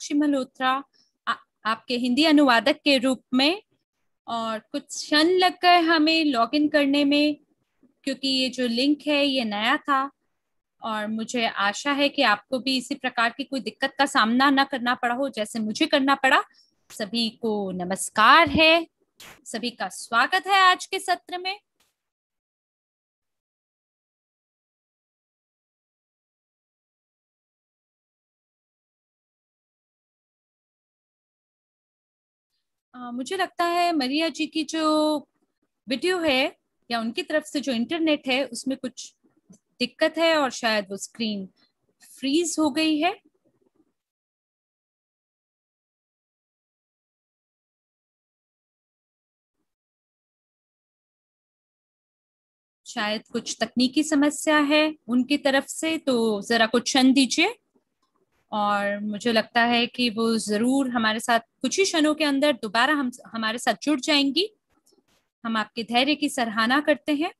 साक्षी मल्होत्रा आपके हिंदी अनुवादक के रूप में और कुछ क्षण लग गए हमें लॉगिन करने में क्योंकि ये जो लिंक है ये नया था और मुझे आशा है कि आपको भी इसी प्रकार की कोई दिक्कत का सामना ना करना पड़ा हो जैसे मुझे करना पड़ा सभी को नमस्कार है सभी का स्वागत है आज के सत्र में आ, हाँ, मुझे लगता है मरिया जी की जो वीडियो है या उनकी तरफ से जो इंटरनेट है उसमें कुछ दिक्कत है और शायद वो स्क्रीन फ्रीज हो गई है शायद कुछ तकनीकी समस्या है उनकी तरफ से तो जरा कुछ क्षण दीजिए और मुझे लगता है कि वो ज़रूर हमारे साथ कुछ ही क्षणों के अंदर दोबारा हम हमारे साथ जुड़ जाएंगी हम आपके धैर्य की सराहना करते हैं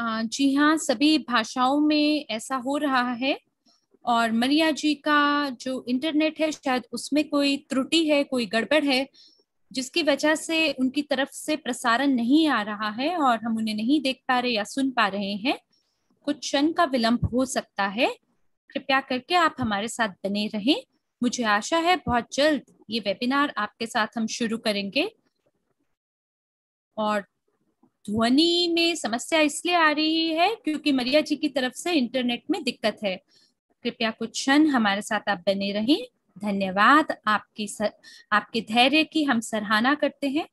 जी हाँ सभी भाषाओं में ऐसा हो रहा है और मरिया जी का जो इंटरनेट है शायद उसमें कोई त्रुटि है कोई गड़बड़ है जिसकी वजह से उनकी तरफ से प्रसारण नहीं आ रहा है और हम उन्हें नहीं देख पा रहे या सुन पा रहे हैं कुछ क्षण का विलंब हो सकता है कृपया करके आप हमारे साथ बने रहें मुझे आशा है बहुत जल्द ये वेबिनार आपके साथ हम शुरू करेंगे और ध्वनि में समस्या इसलिए आ रही है क्योंकि मरिया जी की तरफ से इंटरनेट में दिक्कत है कृपया कुछ क्षण हमारे साथ आप बने रहें धन्यवाद आपकी सर, आपके धैर्य की हम सराहना करते हैं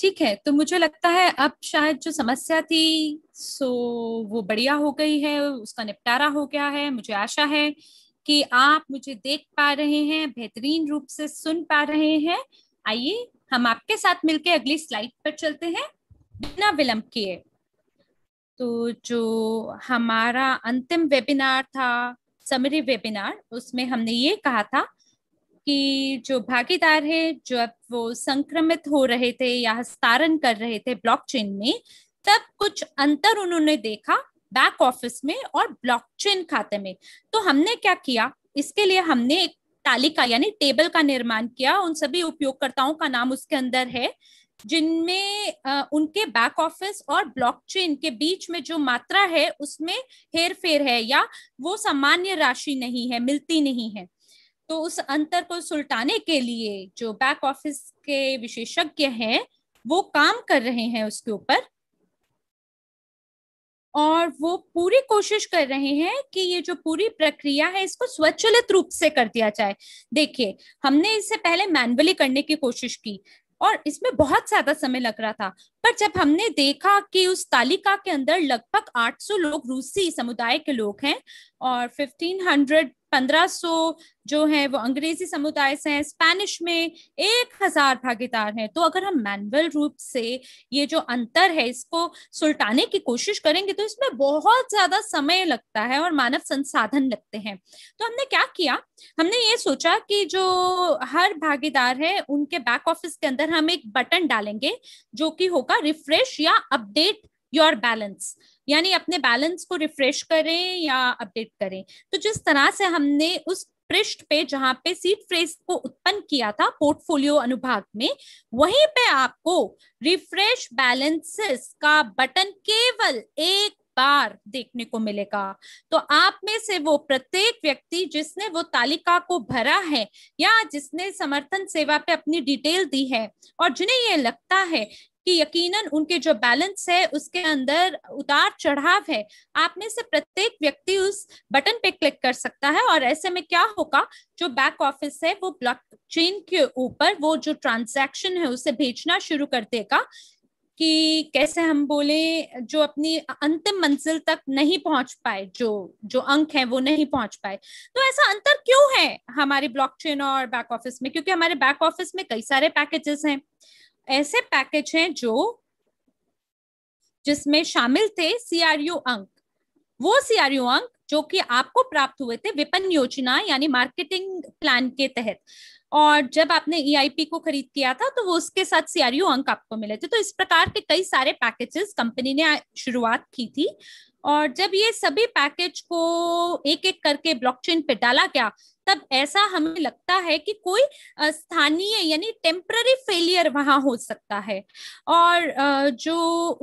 ठीक है तो मुझे लगता है अब शायद जो समस्या थी सो वो बढ़िया हो गई है उसका निपटारा हो गया है मुझे आशा है कि आप मुझे देख पा रहे हैं बेहतरीन रूप से सुन पा रहे हैं आइए हम आपके साथ मिलकर अगली स्लाइड पर चलते हैं बिना विलंब किए तो जो हमारा अंतिम वेबिनार था समरी वेबिनार उसमें हमने ये कहा था कि जो भागीदार है अब वो संक्रमित हो रहे थे या हस्तारण कर रहे थे ब्लॉकचेन में तब कुछ अंतर उन्होंने देखा बैक ऑफिस में और ब्लॉकचेन खाते में तो हमने क्या किया इसके लिए हमने एक तालिका यानी टेबल का निर्माण किया उन सभी उपयोगकर्ताओं का नाम उसके अंदर है जिनमें उनके बैक ऑफिस और ब्लॉकचेन के बीच में जो मात्रा है उसमें हेर फेर है या वो सामान्य राशि नहीं है मिलती नहीं है तो उस अंतर को सुलटाने के लिए जो बैक ऑफिस के विशेषज्ञ हैं वो काम कर रहे हैं उसके ऊपर और वो पूरी कोशिश कर रहे हैं कि ये जो पूरी प्रक्रिया है इसको स्वचलित रूप से कर दिया जाए देखिए हमने इससे पहले मैनुअली करने की कोशिश की और इसमें बहुत ज्यादा समय लग रहा था पर जब हमने देखा कि उस तालिका के अंदर लगभग 800 लोग रूसी समुदाय के लोग हैं और 1500 1500 जो है वो अंग्रेजी समुदाय से हैं स्पेनिश में एक हजार भागीदार हैं तो अगर हम मैनुअल रूप से ये जो अंतर है इसको सुलटाने की कोशिश करेंगे तो इसमें बहुत ज्यादा समय लगता है और मानव संसाधन लगते हैं तो हमने क्या किया हमने ये सोचा कि जो हर भागीदार है उनके बैक ऑफिस के अंदर हम एक बटन डालेंगे जो कि होगा रिफ्रेश या अपडेट योर बैलेंस यानी अपने बैलेंस को रिफ्रेश करें या अपडेट करें तो जिस तरह से हमने उस पृष्ठ पे जहां पे सीट फ्रेस को उत्पन्न किया था पोर्टफोलियो अनुभाग में वहीं पे आपको रिफ्रेश बैलेंसेस का बटन केवल एक बार देखने को मिलेगा तो आप में से वो प्रत्येक व्यक्ति जिसने वो तालिका को भरा है या जिसने समर्थन सेवा पे अपनी डिटेल दी है और जिन्हें ये लगता है कि यकीनन उनके जो बैलेंस है उसके अंदर उतार चढ़ाव है आप में से प्रत्येक व्यक्ति उस बटन पे क्लिक कर सकता है और ऐसे में क्या होगा जो बैक ऑफिस है वो ब्लॉक चेन के ऊपर वो जो ट्रांजैक्शन है उसे भेजना शुरू कर देगा कि कैसे हम बोले जो अपनी अंतिम मंजिल तक नहीं पहुंच पाए जो जो अंक है वो नहीं पहुंच पाए तो ऐसा अंतर क्यों है हमारे ब्लॉकचेन और बैक ऑफिस में क्योंकि हमारे बैक ऑफिस में कई सारे पैकेजेस हैं ऐसे पैकेज हैं जो जिसमें शामिल थे सीआरयू अंक वो सीआरयू अंक जो कि आपको प्राप्त हुए थे विपन योजना यानी मार्केटिंग प्लान के तहत और जब आपने ईआईपी e को खरीद किया था तो वो उसके साथ सीआरयू अंक आपको मिले थे तो इस प्रकार के कई सारे पैकेजेस कंपनी ने शुरुआत की थी और जब ये सभी पैकेज को एक एक करके ब्लॉकचेन पे डाला गया तब ऐसा हमें लगता है कि कोई स्थानीय यानी टेम्पररी फेलियर वहां हो सकता है और जो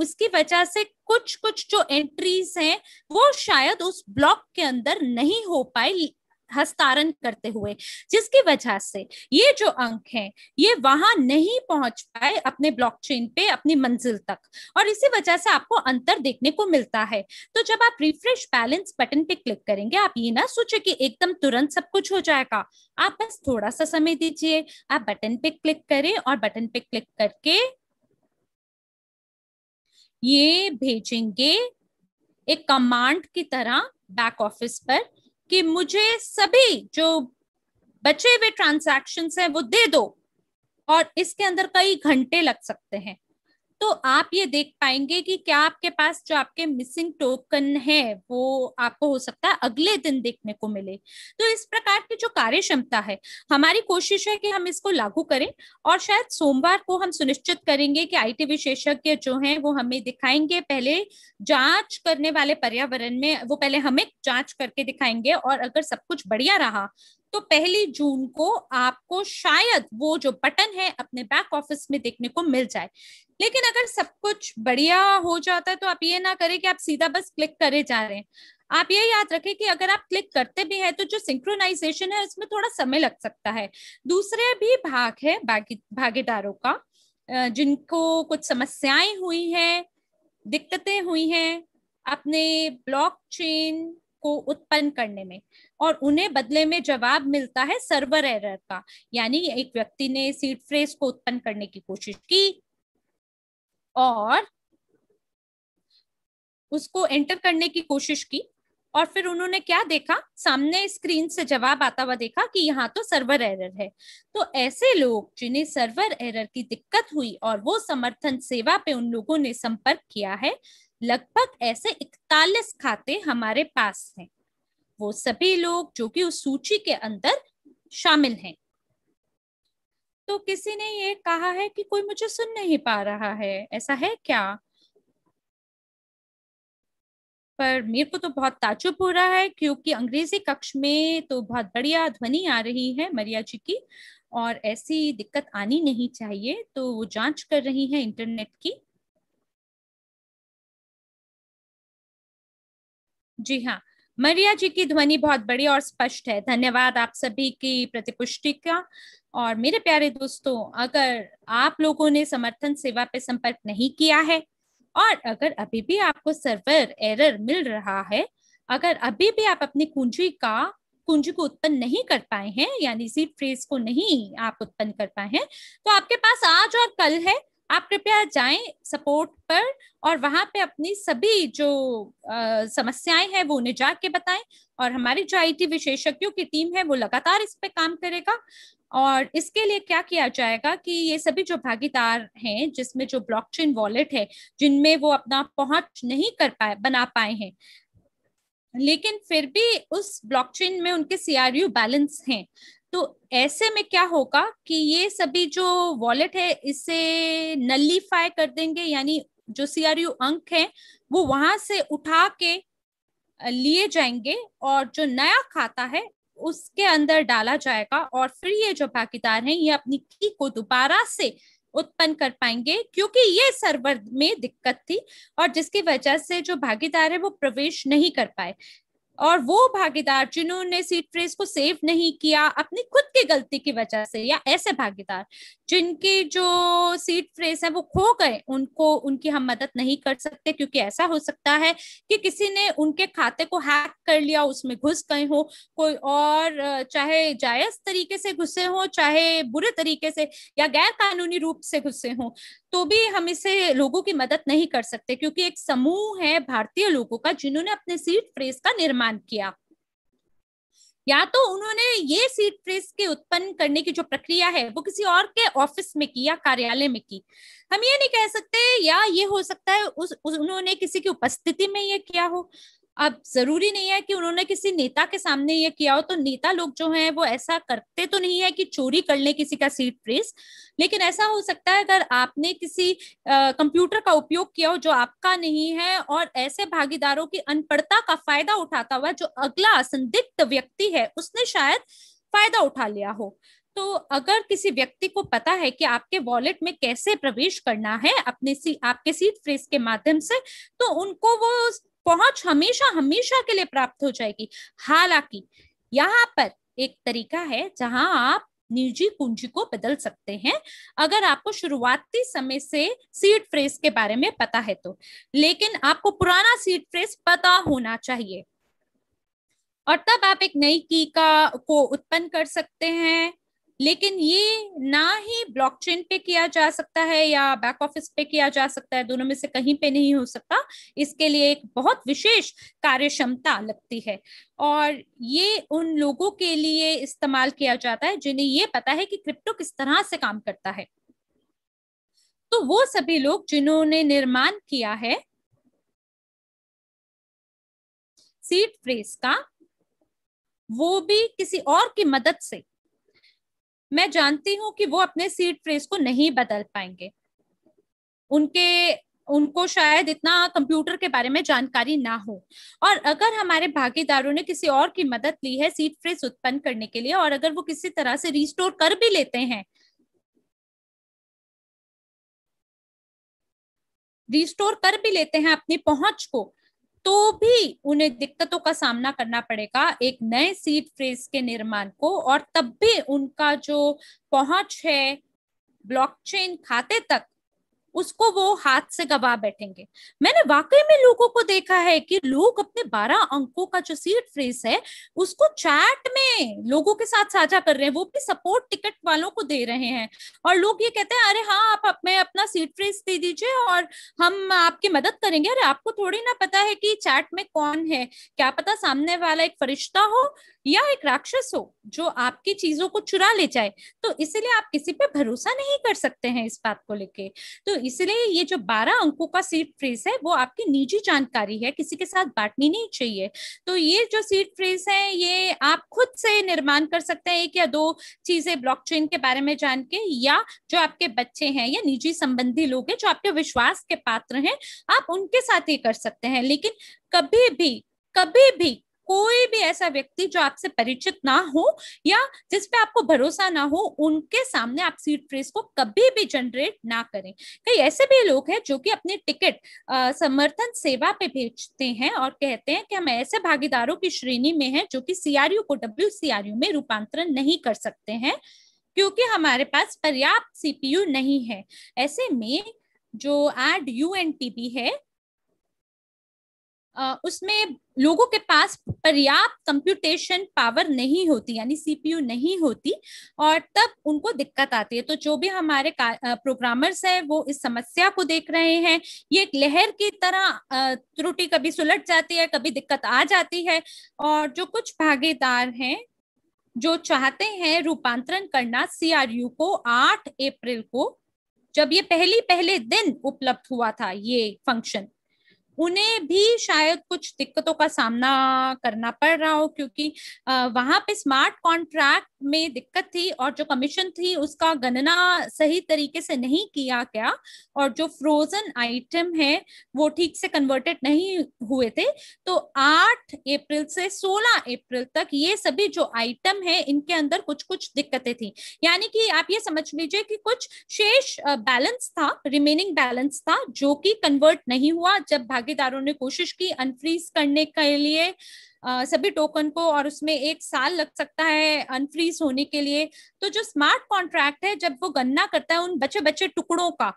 उसकी वजह से कुछ कुछ जो एंट्रीज हैं वो शायद उस ब्लॉक के अंदर नहीं हो पाए हस्तारण करते हुए जिसकी वजह से ये जो अंक हैं ये वहां नहीं पहुंच पाए अपने ब्लॉकचेन पे अपनी मंजिल तक और इसी वजह से आपको अंतर देखने को मिलता है तो जब आप रिफ्रेश बैलेंस बटन पे क्लिक करेंगे आप ये ना सोचे कि एकदम तुरंत सब कुछ हो जाएगा आप बस थोड़ा सा समय दीजिए आप बटन पे क्लिक करें और बटन पे क्लिक करके ये भेजेंगे एक कमांड की तरह बैक ऑफिस पर कि मुझे सभी जो बचे हुए ट्रांजेक्शन है वो दे दो और इसके अंदर कई घंटे लग सकते हैं तो आप ये देख पाएंगे कि क्या आपके पास जो आपके मिसिंग टोकन है वो आपको हो सकता है अगले दिन देखने को मिले तो इस प्रकार की जो कार्य क्षमता है हमारी कोशिश है कि हम इसको लागू करें और शायद सोमवार को हम सुनिश्चित करेंगे कि आईटी विशेषज्ञ जो हैं वो हमें दिखाएंगे पहले जांच करने वाले पर्यावरण में वो पहले हमें जांच करके दिखाएंगे और अगर सब कुछ बढ़िया रहा तो पहली जून को आपको शायद वो जो बटन है अपने बैक ऑफिस में देखने को मिल जाए लेकिन अगर सब कुछ बढ़िया हो जाता है तो आप ये ना करें कि आप सीधा बस क्लिक करे जा रहे हैं आप ये याद रखें कि अगर आप क्लिक करते भी हैं तो जो सिंक्रोनाइजेशन है उसमें थोड़ा समय लग सकता है दूसरे भी भाग है भागीदारों का जिनको कुछ समस्याएं हुई हैं दिक्कतें हुई हैं अपने चेन को उत्पन्न करने में और उन्हें बदले में जवाब मिलता है सर्वर एरर का यानी एक व्यक्ति ने सीड फ्रेज को उत्पन्न करने की कोशिश की और उसको एंटर करने की कोशिश की और फिर उन्होंने क्या देखा सामने स्क्रीन से जवाब आता हुआ देखा कि यहाँ तो सर्वर एरर है तो ऐसे लोग जिन्हें सर्वर एरर की दिक्कत हुई और वो समर्थन सेवा पे उन लोगों ने संपर्क किया है लगभग ऐसे इकतालीस खाते हमारे पास हैं वो सभी लोग जो कि उस सूची के अंदर शामिल हैं तो किसी ने ये कहा है कि कोई मुझे सुन नहीं पा रहा है ऐसा है क्या पर मेरे को तो बहुत ताजुब हो रहा है क्योंकि अंग्रेजी कक्ष में तो बहुत बढ़िया ध्वनि आ रही है मरिया जी की और ऐसी दिक्कत आनी नहीं चाहिए तो वो जांच कर रही है इंटरनेट की जी हाँ मरिया जी की ध्वनि बहुत बड़ी और स्पष्ट है धन्यवाद आप सभी की प्रतिपुष्टि का और मेरे प्यारे दोस्तों अगर आप लोगों ने समर्थन सेवा पे संपर्क नहीं किया है और अगर अभी भी आपको सर्वर एरर मिल रहा है अगर अभी भी आप अपनी कुंजी का कुंजी को उत्पन्न नहीं कर पाए हैं यानी इसी फ्रेज को नहीं आप उत्पन्न कर पाए हैं तो आपके पास आज और कल है आप कृपया जाएं सपोर्ट पर और वहां पे अपनी सभी जो आ, समस्याएं हैं वो उन्हें जाके बताएं और हमारी जो आईटी विशेषज्ञों की टीम है वो लगातार इस पे काम करेगा और इसके लिए क्या किया जाएगा कि ये सभी जो भागीदार हैं जिसमें जो ब्लॉकचेन वॉलेट है जिनमें वो अपना पहुंच नहीं कर पाए बना पाए हैं लेकिन फिर भी उस ब्लॉकचेन में उनके सीआरयू बैलेंस हैं तो ऐसे में क्या होगा कि ये सभी जो वॉलेट है इसे नलीफाई कर देंगे यानी जो सीआरयू अंक है वो वहां से उठा के लिए जाएंगे और जो नया खाता है उसके अंदर डाला जाएगा और फिर ये जो भागीदार हैं ये अपनी की को दोबारा से उत्पन्न कर पाएंगे क्योंकि ये सर्वर में दिक्कत थी और जिसकी वजह से जो भागीदार है वो प्रवेश नहीं कर पाए और वो भागीदार जिन्होंने सीट फ्रेस को सेव नहीं किया अपनी खुद की गलती की वजह से या ऐसे भागीदार जिनके जो सीट फ्रेस है वो खो गए उनको उनकी हम मदद नहीं कर सकते क्योंकि ऐसा हो सकता है कि किसी ने उनके खाते को हैक कर लिया उसमें घुस गए हो कोई और चाहे जायज तरीके से घुसे हो चाहे बुरे तरीके से या गैर कानूनी रूप से घुसे हो तो भी हम इसे लोगों की मदद नहीं कर सकते क्योंकि एक समूह है भारतीय लोगों का जिन्होंने अपने सीट फ्रेस का निर्माण निर्माण किया या तो उन्होंने ये सीड फ्रेज के उत्पन्न करने की जो प्रक्रिया है वो किसी और के ऑफिस में की या कार्यालय में की हम ये नहीं कह सकते या ये हो सकता है उस, उस उन्होंने किसी की उपस्थिति में ये किया हो अब जरूरी नहीं है कि उन्होंने किसी नेता के सामने ये किया हो तो नेता लोग जो हैं वो ऐसा करते तो नहीं है कि चोरी कर ले किसी का सीट प्रेस लेकिन ऐसा हो सकता है अगर आपने किसी कंप्यूटर का उपयोग किया हो जो आपका नहीं है और ऐसे भागीदारों की अनपढ़ता का फायदा उठाता हुआ जो अगला संदिग्ध व्यक्ति है उसने शायद फायदा उठा लिया हो तो अगर किसी व्यक्ति को पता है कि आपके वॉलेट में कैसे प्रवेश करना है अपने सी आपके सीट फ्रेस के माध्यम से तो उनको वो पहुंच हमेशा हमेशा के लिए प्राप्त हो जाएगी हालांकि यहाँ पर एक तरीका है जहां आप निजी कुंजी को बदल सकते हैं अगर आपको शुरुआती समय से सीड फ्रेस के बारे में पता है तो लेकिन आपको पुराना सीड फ्रेस पता होना चाहिए और तब आप एक नई की का को उत्पन्न कर सकते हैं लेकिन ये ना ही ब्लॉकचेन पे किया जा सकता है या बैक ऑफिस पे किया जा सकता है दोनों में से कहीं पे नहीं हो सकता इसके लिए एक बहुत विशेष कार्य क्षमता लगती है और ये उन लोगों के लिए इस्तेमाल किया जाता है जिन्हें ये पता है कि क्रिप्टो किस तरह से काम करता है तो वो सभी लोग जिन्होंने निर्माण किया है सीट फ्रेस का वो भी किसी और की मदद से मैं जानती हूँ कि वो अपने सीट फ्रेस को नहीं बदल पाएंगे उनके उनको शायद इतना कंप्यूटर के बारे में जानकारी ना हो और अगर हमारे भागीदारों ने किसी और की मदद ली है सीट फ्रेस उत्पन्न करने के लिए और अगर वो किसी तरह से रिस्टोर कर भी लेते हैं रिस्टोर कर भी लेते हैं अपनी पहुंच को तो भी उन्हें दिक्कतों का सामना करना पड़ेगा एक नए सीट फ्रेज के निर्माण को और तब भी उनका जो पहुंच है ब्लॉकचेन खाते तक उसको वो हाथ से गवा बैठेंगे मैंने वाकई में लोगों को देखा है कि लोग अपने बारह अंकों का जो सीट फ्रेस है उसको चैट में लोगों के साथ साझा कर रहे हैं वो भी सपोर्ट टिकट वालों को दे रहे हैं और लोग ये कहते हैं अरे हाँ आप मैं अपना सीट फ्रेस दे दीजिए और हम आपकी मदद करेंगे अरे आपको थोड़ी ना पता है कि चैट में कौन है क्या पता सामने वाला एक फरिश्ता हो या एक राक्षस हो जो आपकी चीजों को चुरा ले जाए तो इसलिए आप किसी पे भरोसा नहीं कर सकते हैं इस बात को लेके तो इसलिए ये जो बारह अंकों का सीट फ्रेज है वो आपकी निजी जानकारी है किसी के साथ बांटनी नहीं चाहिए तो ये जो सीट फ्रेज है ये आप खुद से निर्माण कर सकते हैं एक या दो चीजें ब्लॉक के बारे में जान के या जो आपके बच्चे हैं या निजी संबंधी लोग हैं जो आपके विश्वास के पात्र हैं आप उनके साथ ये कर सकते हैं लेकिन कभी भी कभी भी कोई भी ऐसा व्यक्ति जो आपसे परिचित ना हो या जिस पे आपको भरोसा ना हो उनके सामने आप सीट फ्रेज को कभी भी जनरेट ना करें कई ऐसे भी लोग हैं जो कि अपने टिकट समर्थन सेवा पे भेजते हैं और कहते हैं कि हम ऐसे भागीदारों की श्रेणी में हैं जो कि सीआरयू को डब्ल्यू में रूपांतरण नहीं कर सकते हैं क्योंकि हमारे पास पर्याप्त सीपीयू नहीं है ऐसे में जो एड यू एन टी है उसमें लोगों के पास पर्याप्त कंप्यूटेशन पावर नहीं होती यानी सीपीयू नहीं होती और तब उनको दिक्कत आती है तो जो भी हमारे प्रोग्रामर्स हैं वो इस समस्या को देख रहे हैं ये एक लहर की तरह त्रुटि कभी सुलट जाती है कभी दिक्कत आ जाती है और जो कुछ भागीदार हैं जो चाहते हैं रूपांतरण करना सीआरयू को 8 अप्रैल को जब ये पहली पहले दिन उपलब्ध हुआ था ये फंक्शन उन्हें भी शायद कुछ दिक्कतों का सामना करना पड़ रहा हो क्योंकि वहां पे स्मार्ट कॉन्ट्रैक्ट में दिक्कत थी और जो कमीशन थी उसका गणना सही तरीके से नहीं किया गया और जो फ्रोजन आइटम है वो ठीक से कन्वर्टेड नहीं हुए थे तो 8 अप्रैल से 16 अप्रैल तक ये सभी जो आइटम है इनके अंदर कुछ कुछ दिक्कतें थी यानी कि आप ये समझ लीजिए कि कुछ शेष बैलेंस था रिमेनिंग बैलेंस था जो कि कन्वर्ट नहीं हुआ जब भाग्य भागीदारों ने कोशिश की अनफ्रीज करने के लिए सभी टोकन को और उसमें एक साल लग सकता है अनफ्रीज होने के लिए तो जो स्मार्ट कॉन्ट्रैक्ट है जब वो गन्ना करता है उन बचे बचे टुकड़ों का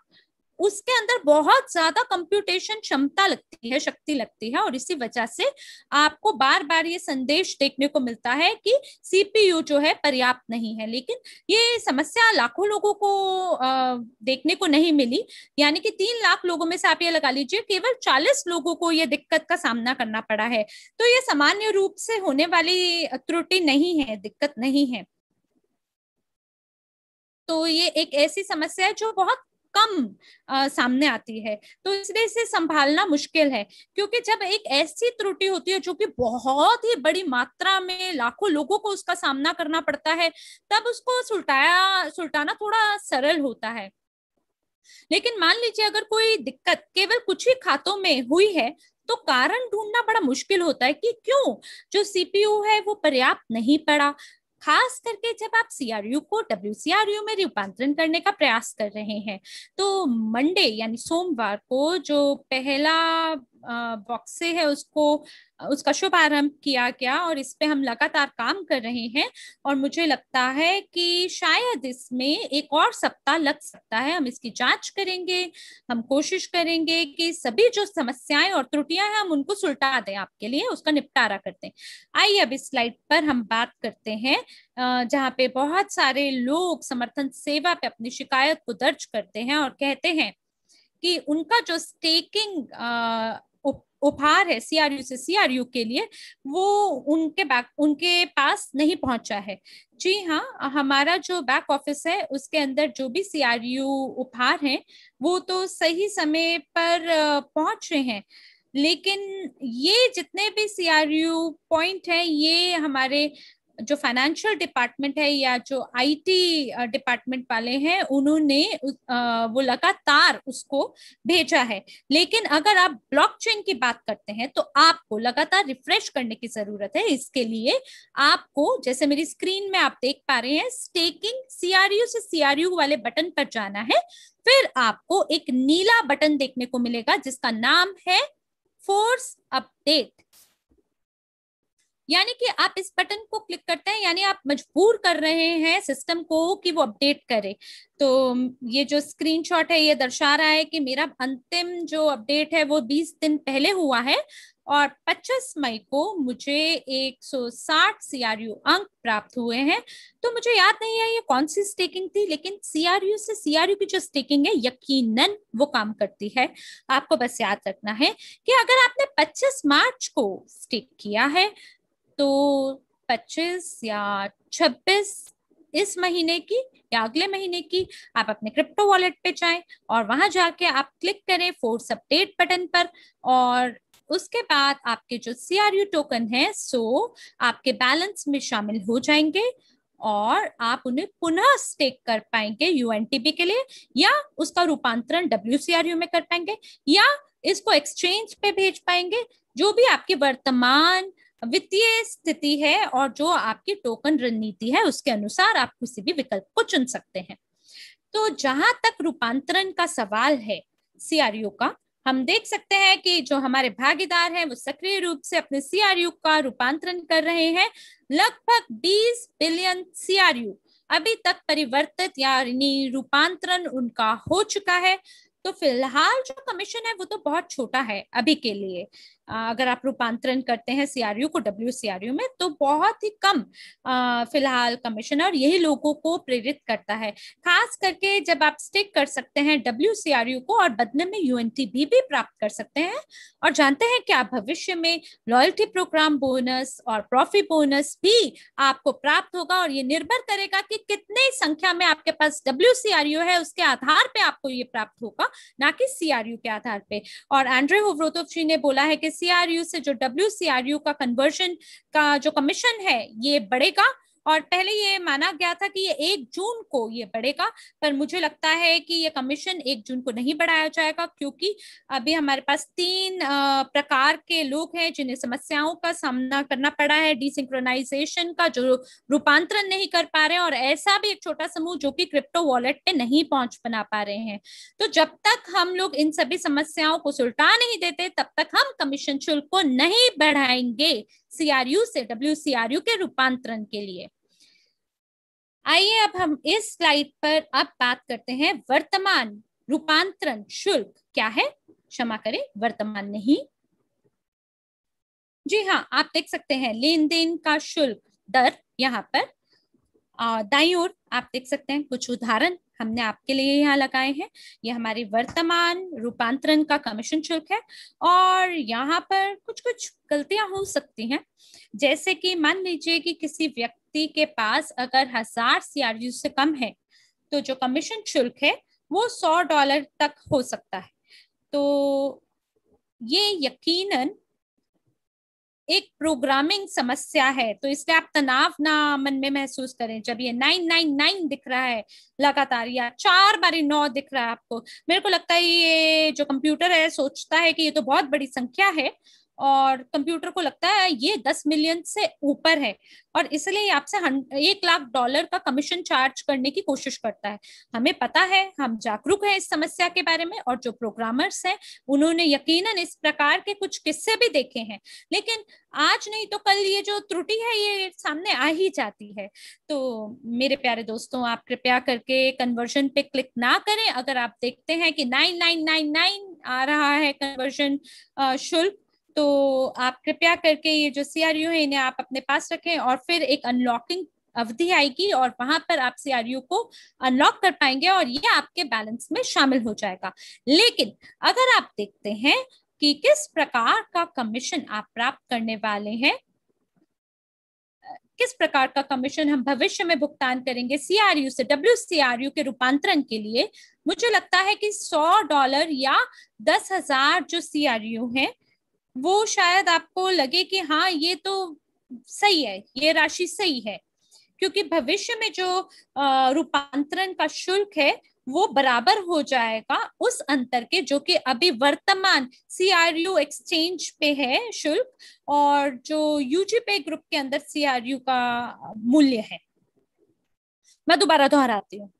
उसके अंदर बहुत ज्यादा कंप्यूटेशन क्षमता लगती है शक्ति लगती है और इसी वजह से आपको बार बार ये संदेश देखने को मिलता है कि सीपीयू जो है पर्याप्त नहीं है लेकिन ये समस्या लाखों लोगों को आ, देखने को नहीं मिली यानी कि तीन लाख लोगों में से आप ये लगा लीजिए केवल चालीस लोगों को ये दिक्कत का सामना करना पड़ा है तो ये सामान्य रूप से होने वाली त्रुटि नहीं है दिक्कत नहीं है तो ये एक ऐसी समस्या है जो बहुत कम आ, सामने आती है तो इसलिए इसे संभालना मुश्किल है क्योंकि जब एक ऐसी त्रुटि होती है जो कि बहुत ही बड़ी मात्रा में लाखों लोगों को उसका सामना करना पड़ता है तब उसको सुलटाया सुलटाना थोड़ा सरल होता है लेकिन मान लीजिए अगर कोई दिक्कत केवल कुछ ही खातों में हुई है तो कारण ढूंढना बड़ा मुश्किल होता है कि क्यों जो सीपीयू है वो पर्याप्त नहीं पड़ा खास करके जब आप सीआरयू को डब्ल्यू में रूपांतरण करने का प्रयास कर रहे हैं तो मंडे यानी सोमवार को जो पहला बॉक्से है उसको उसका शुभारंभ किया गया और इस पे हम लगातार काम कर रहे हैं और मुझे लगता है कि शायद इसमें एक और सप्ताह लग सकता है हम इसकी जांच करेंगे हम कोशिश करेंगे कि सभी जो समस्याएं और त्रुटियां हैं हम उनको सुलटा दें आपके लिए उसका निपटारा करते हैं आइए अब इस स्लाइड पर हम बात करते हैं जहाँ पे बहुत सारे लोग समर्थन सेवा पे अपनी शिकायत को दर्ज करते हैं और कहते हैं कि उनका जो स्टेकिंग उपहार है सीआरयू से सीआरयू के लिए वो उनके बैक उनके पास नहीं पहुंचा है जी हाँ हमारा जो बैक ऑफिस है उसके अंदर जो भी सीआरयू उपहार हैं वो तो सही समय पर पहुंच रहे हैं लेकिन ये जितने भी सीआरयू पॉइंट हैं ये हमारे जो फाइनेंशियल डिपार्टमेंट है या जो आईटी डिपार्टमेंट वाले हैं उन्होंने वो लगातार उसको भेजा है लेकिन अगर आप ब्लॉकचेन की बात करते हैं तो आपको लगातार रिफ्रेश करने की जरूरत है इसके लिए आपको जैसे मेरी स्क्रीन में आप देख पा रहे हैं स्टेकिंग सीआरयू से सीआरयू वाले बटन पर जाना है फिर आपको एक नीला बटन देखने को मिलेगा जिसका नाम है फोर्स अपडेट यानी कि आप इस बटन को क्लिक करते हैं यानी आप मजबूर कर रहे हैं सिस्टम को कि वो अपडेट करे तो ये जो स्क्रीनशॉट है ये दर्शा रहा है कि मेरा अंतिम जो अपडेट है वो 20 दिन पहले हुआ है और 25 मई को मुझे 160 सीआरयू अंक प्राप्त हुए हैं तो मुझे याद नहीं है ये कौन सी स्टेकिंग थी लेकिन सीआरयू से सीआरयू की जो स्टेकिंग है यकीनन वो काम करती है आपको बस याद रखना है कि अगर आपने 25 मार्च को स्टेक किया है तो 25 या 26 इस महीने की या अगले महीने की आप अपने क्रिप्टो वॉलेट पे जाएं और वहां जाके आप क्लिक करें फोर्स अपडेट बटन पर और उसके बाद आपके जो सी टोकन है सो आपके बैलेंस में शामिल हो जाएंगे और आप उन्हें पुनः स्टेक कर पाएंगे यूएनटीपी के लिए या उसका रूपांतरण डब्ल्यू में कर पाएंगे या इसको एक्सचेंज पे भेज पाएंगे जो भी आपके वर्तमान वित्तीय स्थिति है और जो आपकी टोकन रणनीति है उसके अनुसार आप किसी भी विकल्प को चुन सकते हैं तो जहां तक रूपांतरण का सवाल है सीआरयू का हम देख सकते हैं कि जो हमारे भागीदार हैं वो सक्रिय रूप से अपने सीआरयू का रूपांतरण कर रहे हैं लगभग 20 बिलियन सीआरयू अभी तक परिवर्तित यानी रूपांतरण उनका हो चुका है तो फिलहाल जो कमीशन है वो तो बहुत छोटा है अभी के लिए अगर आप रूपांतरण करते हैं सीआरयू को डब्ल्यू में तो बहुत ही कम फिलहाल कमिश्नर यही लोगों को प्रेरित करता है खास करके जब आप स्टिक कर सकते हैं डब्ल्यू को और बदले में यू भी, भी प्राप्त कर सकते हैं और जानते हैं कि आप भविष्य में लॉयल्टी प्रोग्राम बोनस और प्रॉफिट बोनस भी आपको प्राप्त होगा और ये निर्भर करेगा कि कितने संख्या में आपके पास डब्ल्यू है उसके आधार पे आपको ये प्राप्त होगा ना कि सीआरयू के आधार पे और एंड्रे होवरोतोव जी ने बोला है कि एनसीआरयू से जो डब्ल्यू का कन्वर्जन का जो कमीशन है ये बढ़ेगा और पहले ये माना गया था कि ये एक जून को ये बढ़ेगा पर मुझे लगता है कि ये कमीशन एक जून को नहीं बढ़ाया जाएगा क्योंकि अभी हमारे पास तीन प्रकार के लोग हैं जिन्हें समस्याओं का सामना करना पड़ा है डिसिंक्रोनाइजेशन का जो रूपांतरण नहीं कर पा रहे हैं और ऐसा भी एक छोटा समूह जो कि क्रिप्टो वॉलेट पे नहीं पहुंच बना पा रहे हैं तो जब तक हम लोग इन सभी समस्याओं को सुलटा नहीं देते तब तक कमीशन शुल्क को नहीं बढ़ाएंगे सीआरयू से डब्ल्यू के रूपांतरण के लिए आइए अब हम इस स्लाइड पर अब बात करते हैं वर्तमान रूपांतरण शुल्क क्या है क्षमा करें वर्तमान नहीं जी हाँ आप देख सकते हैं लेन देन का शुल्क दर यहाँ पर दाई ओर आप देख सकते हैं कुछ उदाहरण हमने आपके लिए यहाँ लगाए हैं ये हमारी वर्तमान रूपांतरण का कमीशन शुल्क है और यहाँ पर कुछ कुछ गलतियां हो सकती हैं जैसे कि मान लीजिए कि किसी व्यक्ति के पास अगर हजार सी से कम है तो जो कमीशन शुल्क है वो सौ डॉलर तक हो सकता है तो ये यकीनन एक प्रोग्रामिंग समस्या है तो इसलिए आप तनाव ना मन में महसूस करें जब ये नाइन नाइन नाइन दिख रहा है लगातार या चार बारी नौ दिख रहा है आपको मेरे को लगता है ये जो कंप्यूटर है सोचता है कि ये तो बहुत बड़ी संख्या है और कंप्यूटर को लगता है ये दस मिलियन से ऊपर है और इसलिए आपसे एक लाख डॉलर का कमीशन चार्ज करने की कोशिश करता है हमें पता है हम जागरूक हैं इस समस्या के बारे में और जो प्रोग्रामर्स हैं उन्होंने यकीनन इस प्रकार के कुछ किस्से भी देखे हैं लेकिन आज नहीं तो कल ये जो त्रुटि है ये सामने आ ही जाती है तो मेरे प्यारे दोस्तों आप कृपया करके कन्वर्जन पे क्लिक ना करें अगर आप देखते हैं कि नाइन नाइन नाइन नाइन आ रहा है कन्वर्जन शुल्क तो आप कृपया करके ये जो सी है इन्हें आप अपने पास रखें और फिर एक अनलॉकिंग अवधि आएगी और वहां पर आप सीआरयू को अनलॉक कर पाएंगे और ये आपके बैलेंस में शामिल हो जाएगा लेकिन अगर आप देखते हैं कि किस प्रकार का कमीशन आप प्राप्त करने वाले हैं किस प्रकार का कमीशन हम भविष्य में भुगतान करेंगे सीआरयू से डब्ल्यू के रूपांतरण के लिए मुझे लगता है कि सौ डॉलर या दस हजार जो सीआरयू है वो शायद आपको लगे कि हाँ ये तो सही है ये राशि सही है क्योंकि भविष्य में जो रूपांतरण का शुल्क है वो बराबर हो जाएगा उस अंतर के जो कि अभी वर्तमान यू एक्सचेंज पे है शुल्क और जो यूजी पे ग्रुप के अंदर यू का मूल्य है मैं दोबारा दोहराती हूँ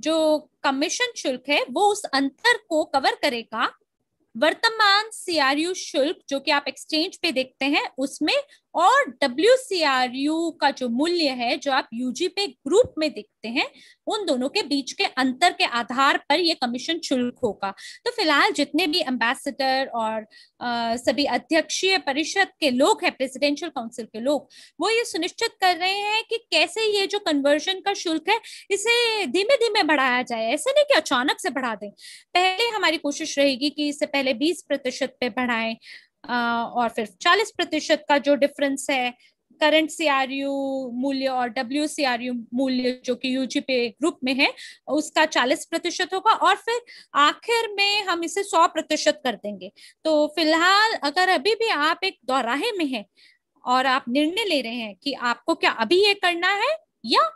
जो कमीशन शुल्क है वो उस अंतर को कवर करेगा वर्तमान सीआरयू शुल्क जो कि आप एक्सचेंज पे देखते हैं उसमें और डब्ल्यू का जो मूल्य है जो आप यूजी पे ग्रुप में देखते हैं उन दोनों के बीच के अंतर के आधार पर यह कमीशन शुल्क होगा तो फिलहाल जितने भी एम्बेसडर और आ, सभी अध्यक्षीय परिषद के लोग हैं प्रेसिडेंशियल काउंसिल के लोग वो ये सुनिश्चित कर रहे हैं कि कैसे ये जो कन्वर्जन का शुल्क है इसे धीमे धीमे बढ़ाया जाए ऐसा नहीं कि अचानक से बढ़ा दें पहले हमारी कोशिश रहेगी कि इससे पहले बीस प्रतिशत पे बढ़ाएं और फिर 40 प्रतिशत का जो डिफरेंस है करंट सीआरयू मूल्य और डब्ल्यू सीआरयू मूल्य जो कि यूजी पे ग्रुप में है उसका 40 प्रतिशत होगा और फिर आखिर में हम इसे 100 प्रतिशत कर देंगे तो फिलहाल अगर अभी भी आप एक दौराहे में हैं और आप निर्णय ले रहे हैं कि आपको क्या अभी ये करना है या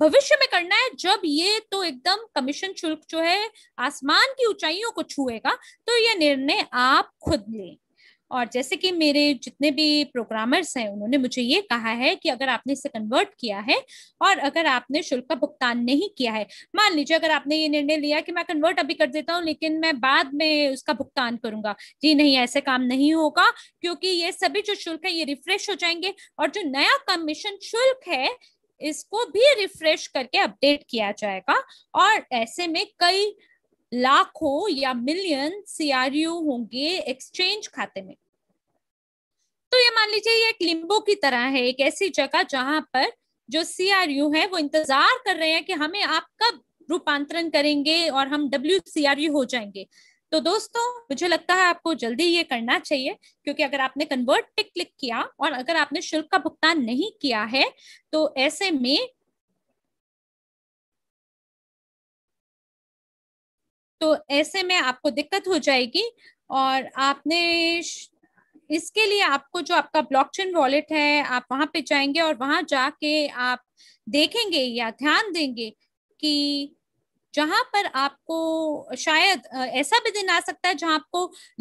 भविष्य में करना है जब ये तो एकदम कमीशन शुल्क जो है आसमान की ऊंचाइयों को छुएगा तो ये निर्णय आप खुद लें और जैसे कि मेरे जितने भी प्रोग्रामर्स हैं उन्होंने मुझे ये कहा है कि अगर आपने इसे कन्वर्ट किया है और अगर आपने शुल्क का भुगतान नहीं किया है मान लीजिए अगर आपने ये निर्णय लिया कि मैं कन्वर्ट अभी कर देता हूँ लेकिन मैं बाद में उसका भुगतान करूंगा जी नहीं ऐसे काम नहीं होगा क्योंकि ये सभी जो शुल्क है ये रिफ्रेश हो जाएंगे और जो नया कमीशन शुल्क है इसको भी रिफ्रेश करके अपडेट किया जाएगा और ऐसे में कई लाखों या मिलियन सीआरयू होंगे एक्सचेंज खाते में तो ये मान लीजिए ये एक लिम्बो की तरह है एक ऐसी जगह जहां पर जो सीआरयू है वो इंतजार कर रहे हैं कि हमें आप कब रूपांतरण करेंगे और हम डब्ल्यू सीआरयू हो जाएंगे तो दोस्तों मुझे लगता है आपको जल्दी ये करना चाहिए क्योंकि अगर आपने कन्वर्ट पे क्लिक किया और अगर आपने शुल्क का भुगतान नहीं किया है तो ऐसे में तो ऐसे में आपको दिक्कत हो जाएगी और आपने इसके लिए आपको जो आपका ब्लॉकचेन वॉलेट है आप वहां पे जाएंगे और वहां जाके आप देखेंगे या ध्यान देंगे कि जहां पर आपको शायद ऐसा भी दिन आ सकता है जहां आपको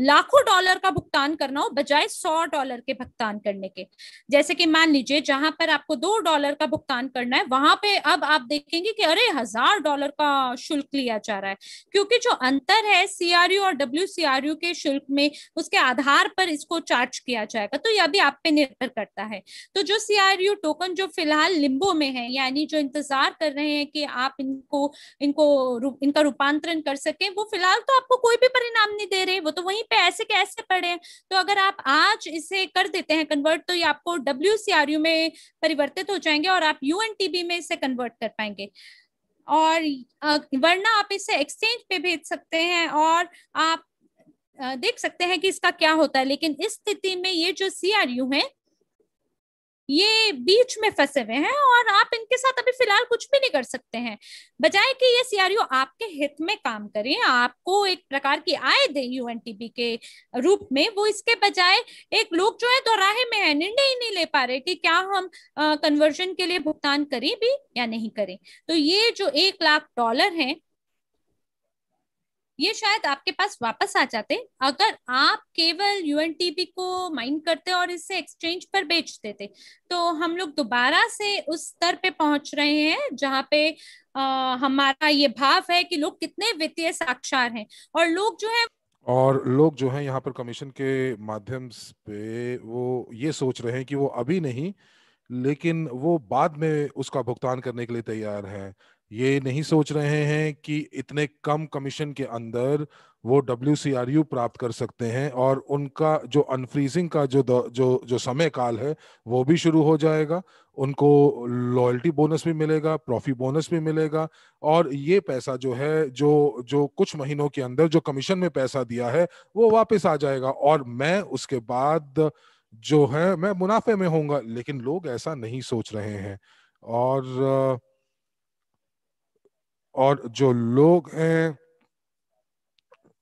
लाखों डॉलर का भुगतान करना हो बजाय सौ डॉलर के भुगतान करने के जैसे कि मान लीजिए जहां पर आपको दो डॉलर का भुगतान करना है वहां पे अब आप देखेंगे कि अरे हजार डॉलर का शुल्क लिया जा रहा है क्योंकि जो अंतर है सीआरयू और डब्ल्यू के शुल्क में उसके आधार पर इसको चार्ज किया जाएगा तो यह भी आप पे निर्भर करता है तो जो सीआरयू टोकन जो फिलहाल लिम्बो में है यानी जो इंतजार कर रहे हैं कि आप इनको इनको रू, इनका रूपांतरण कर सके वो फिलहाल तो आपको कोई भी परिणाम नहीं दे रहे वो तो वहीं पे ऐसे के ऐसे पड़े हैं तो अगर आप आज इसे कर देते हैं कन्वर्ट तो ये आपको डब्ल्यू में परिवर्तित हो जाएंगे और आप यू में इसे कन्वर्ट कर पाएंगे और वरना आप इसे एक्सचेंज पे भेज सकते हैं और आप देख सकते हैं कि इसका क्या होता है लेकिन इस स्थिति में ये जो सी है ये बीच में फंसे हुए हैं और आप इनके साथ अभी फिलहाल कुछ भी नहीं कर सकते हैं बजाय कि ये सीआरओ आपके हित में काम करे आपको एक प्रकार की आय दे यूएनटीपी के रूप में वो इसके बजाय एक लोग जो है दोराहे में है निर्णय ही नहीं ले पा रहे कि क्या हम कन्वर्जन के लिए भुगतान करें भी या नहीं करें तो ये जो एक लाख डॉलर है ये शायद आपके पास वापस आ जाते अगर आप केवल यू को माइन करते और इसे एक्सचेंज पर बेच देते तो हम लोग दोबारा से उस स्तर पे पहुंच रहे हैं जहाँ पे आ, हमारा ये भाव है कि लोग कितने वित्तीय साक्षार हैं और लोग जो है और लोग जो है यहाँ पर कमीशन के माध्यम पे वो ये सोच रहे हैं कि वो अभी नहीं लेकिन वो बाद में उसका भुगतान करने के लिए तैयार हैं ये नहीं सोच रहे हैं कि इतने कम कमीशन के अंदर वो डब्ल्यू प्राप्त कर सकते हैं और उनका जो अनफ्रीजिंग का जो जो जो समय काल है वो भी शुरू हो जाएगा उनको लॉयल्टी बोनस भी मिलेगा प्रॉफिट बोनस भी मिलेगा और ये पैसा जो है जो जो कुछ महीनों के अंदर जो कमीशन में पैसा दिया है वो वापस आ जाएगा और मैं उसके बाद जो है मैं मुनाफे में होऊंगा लेकिन लोग ऐसा नहीं सोच रहे हैं और और जो लोग हैं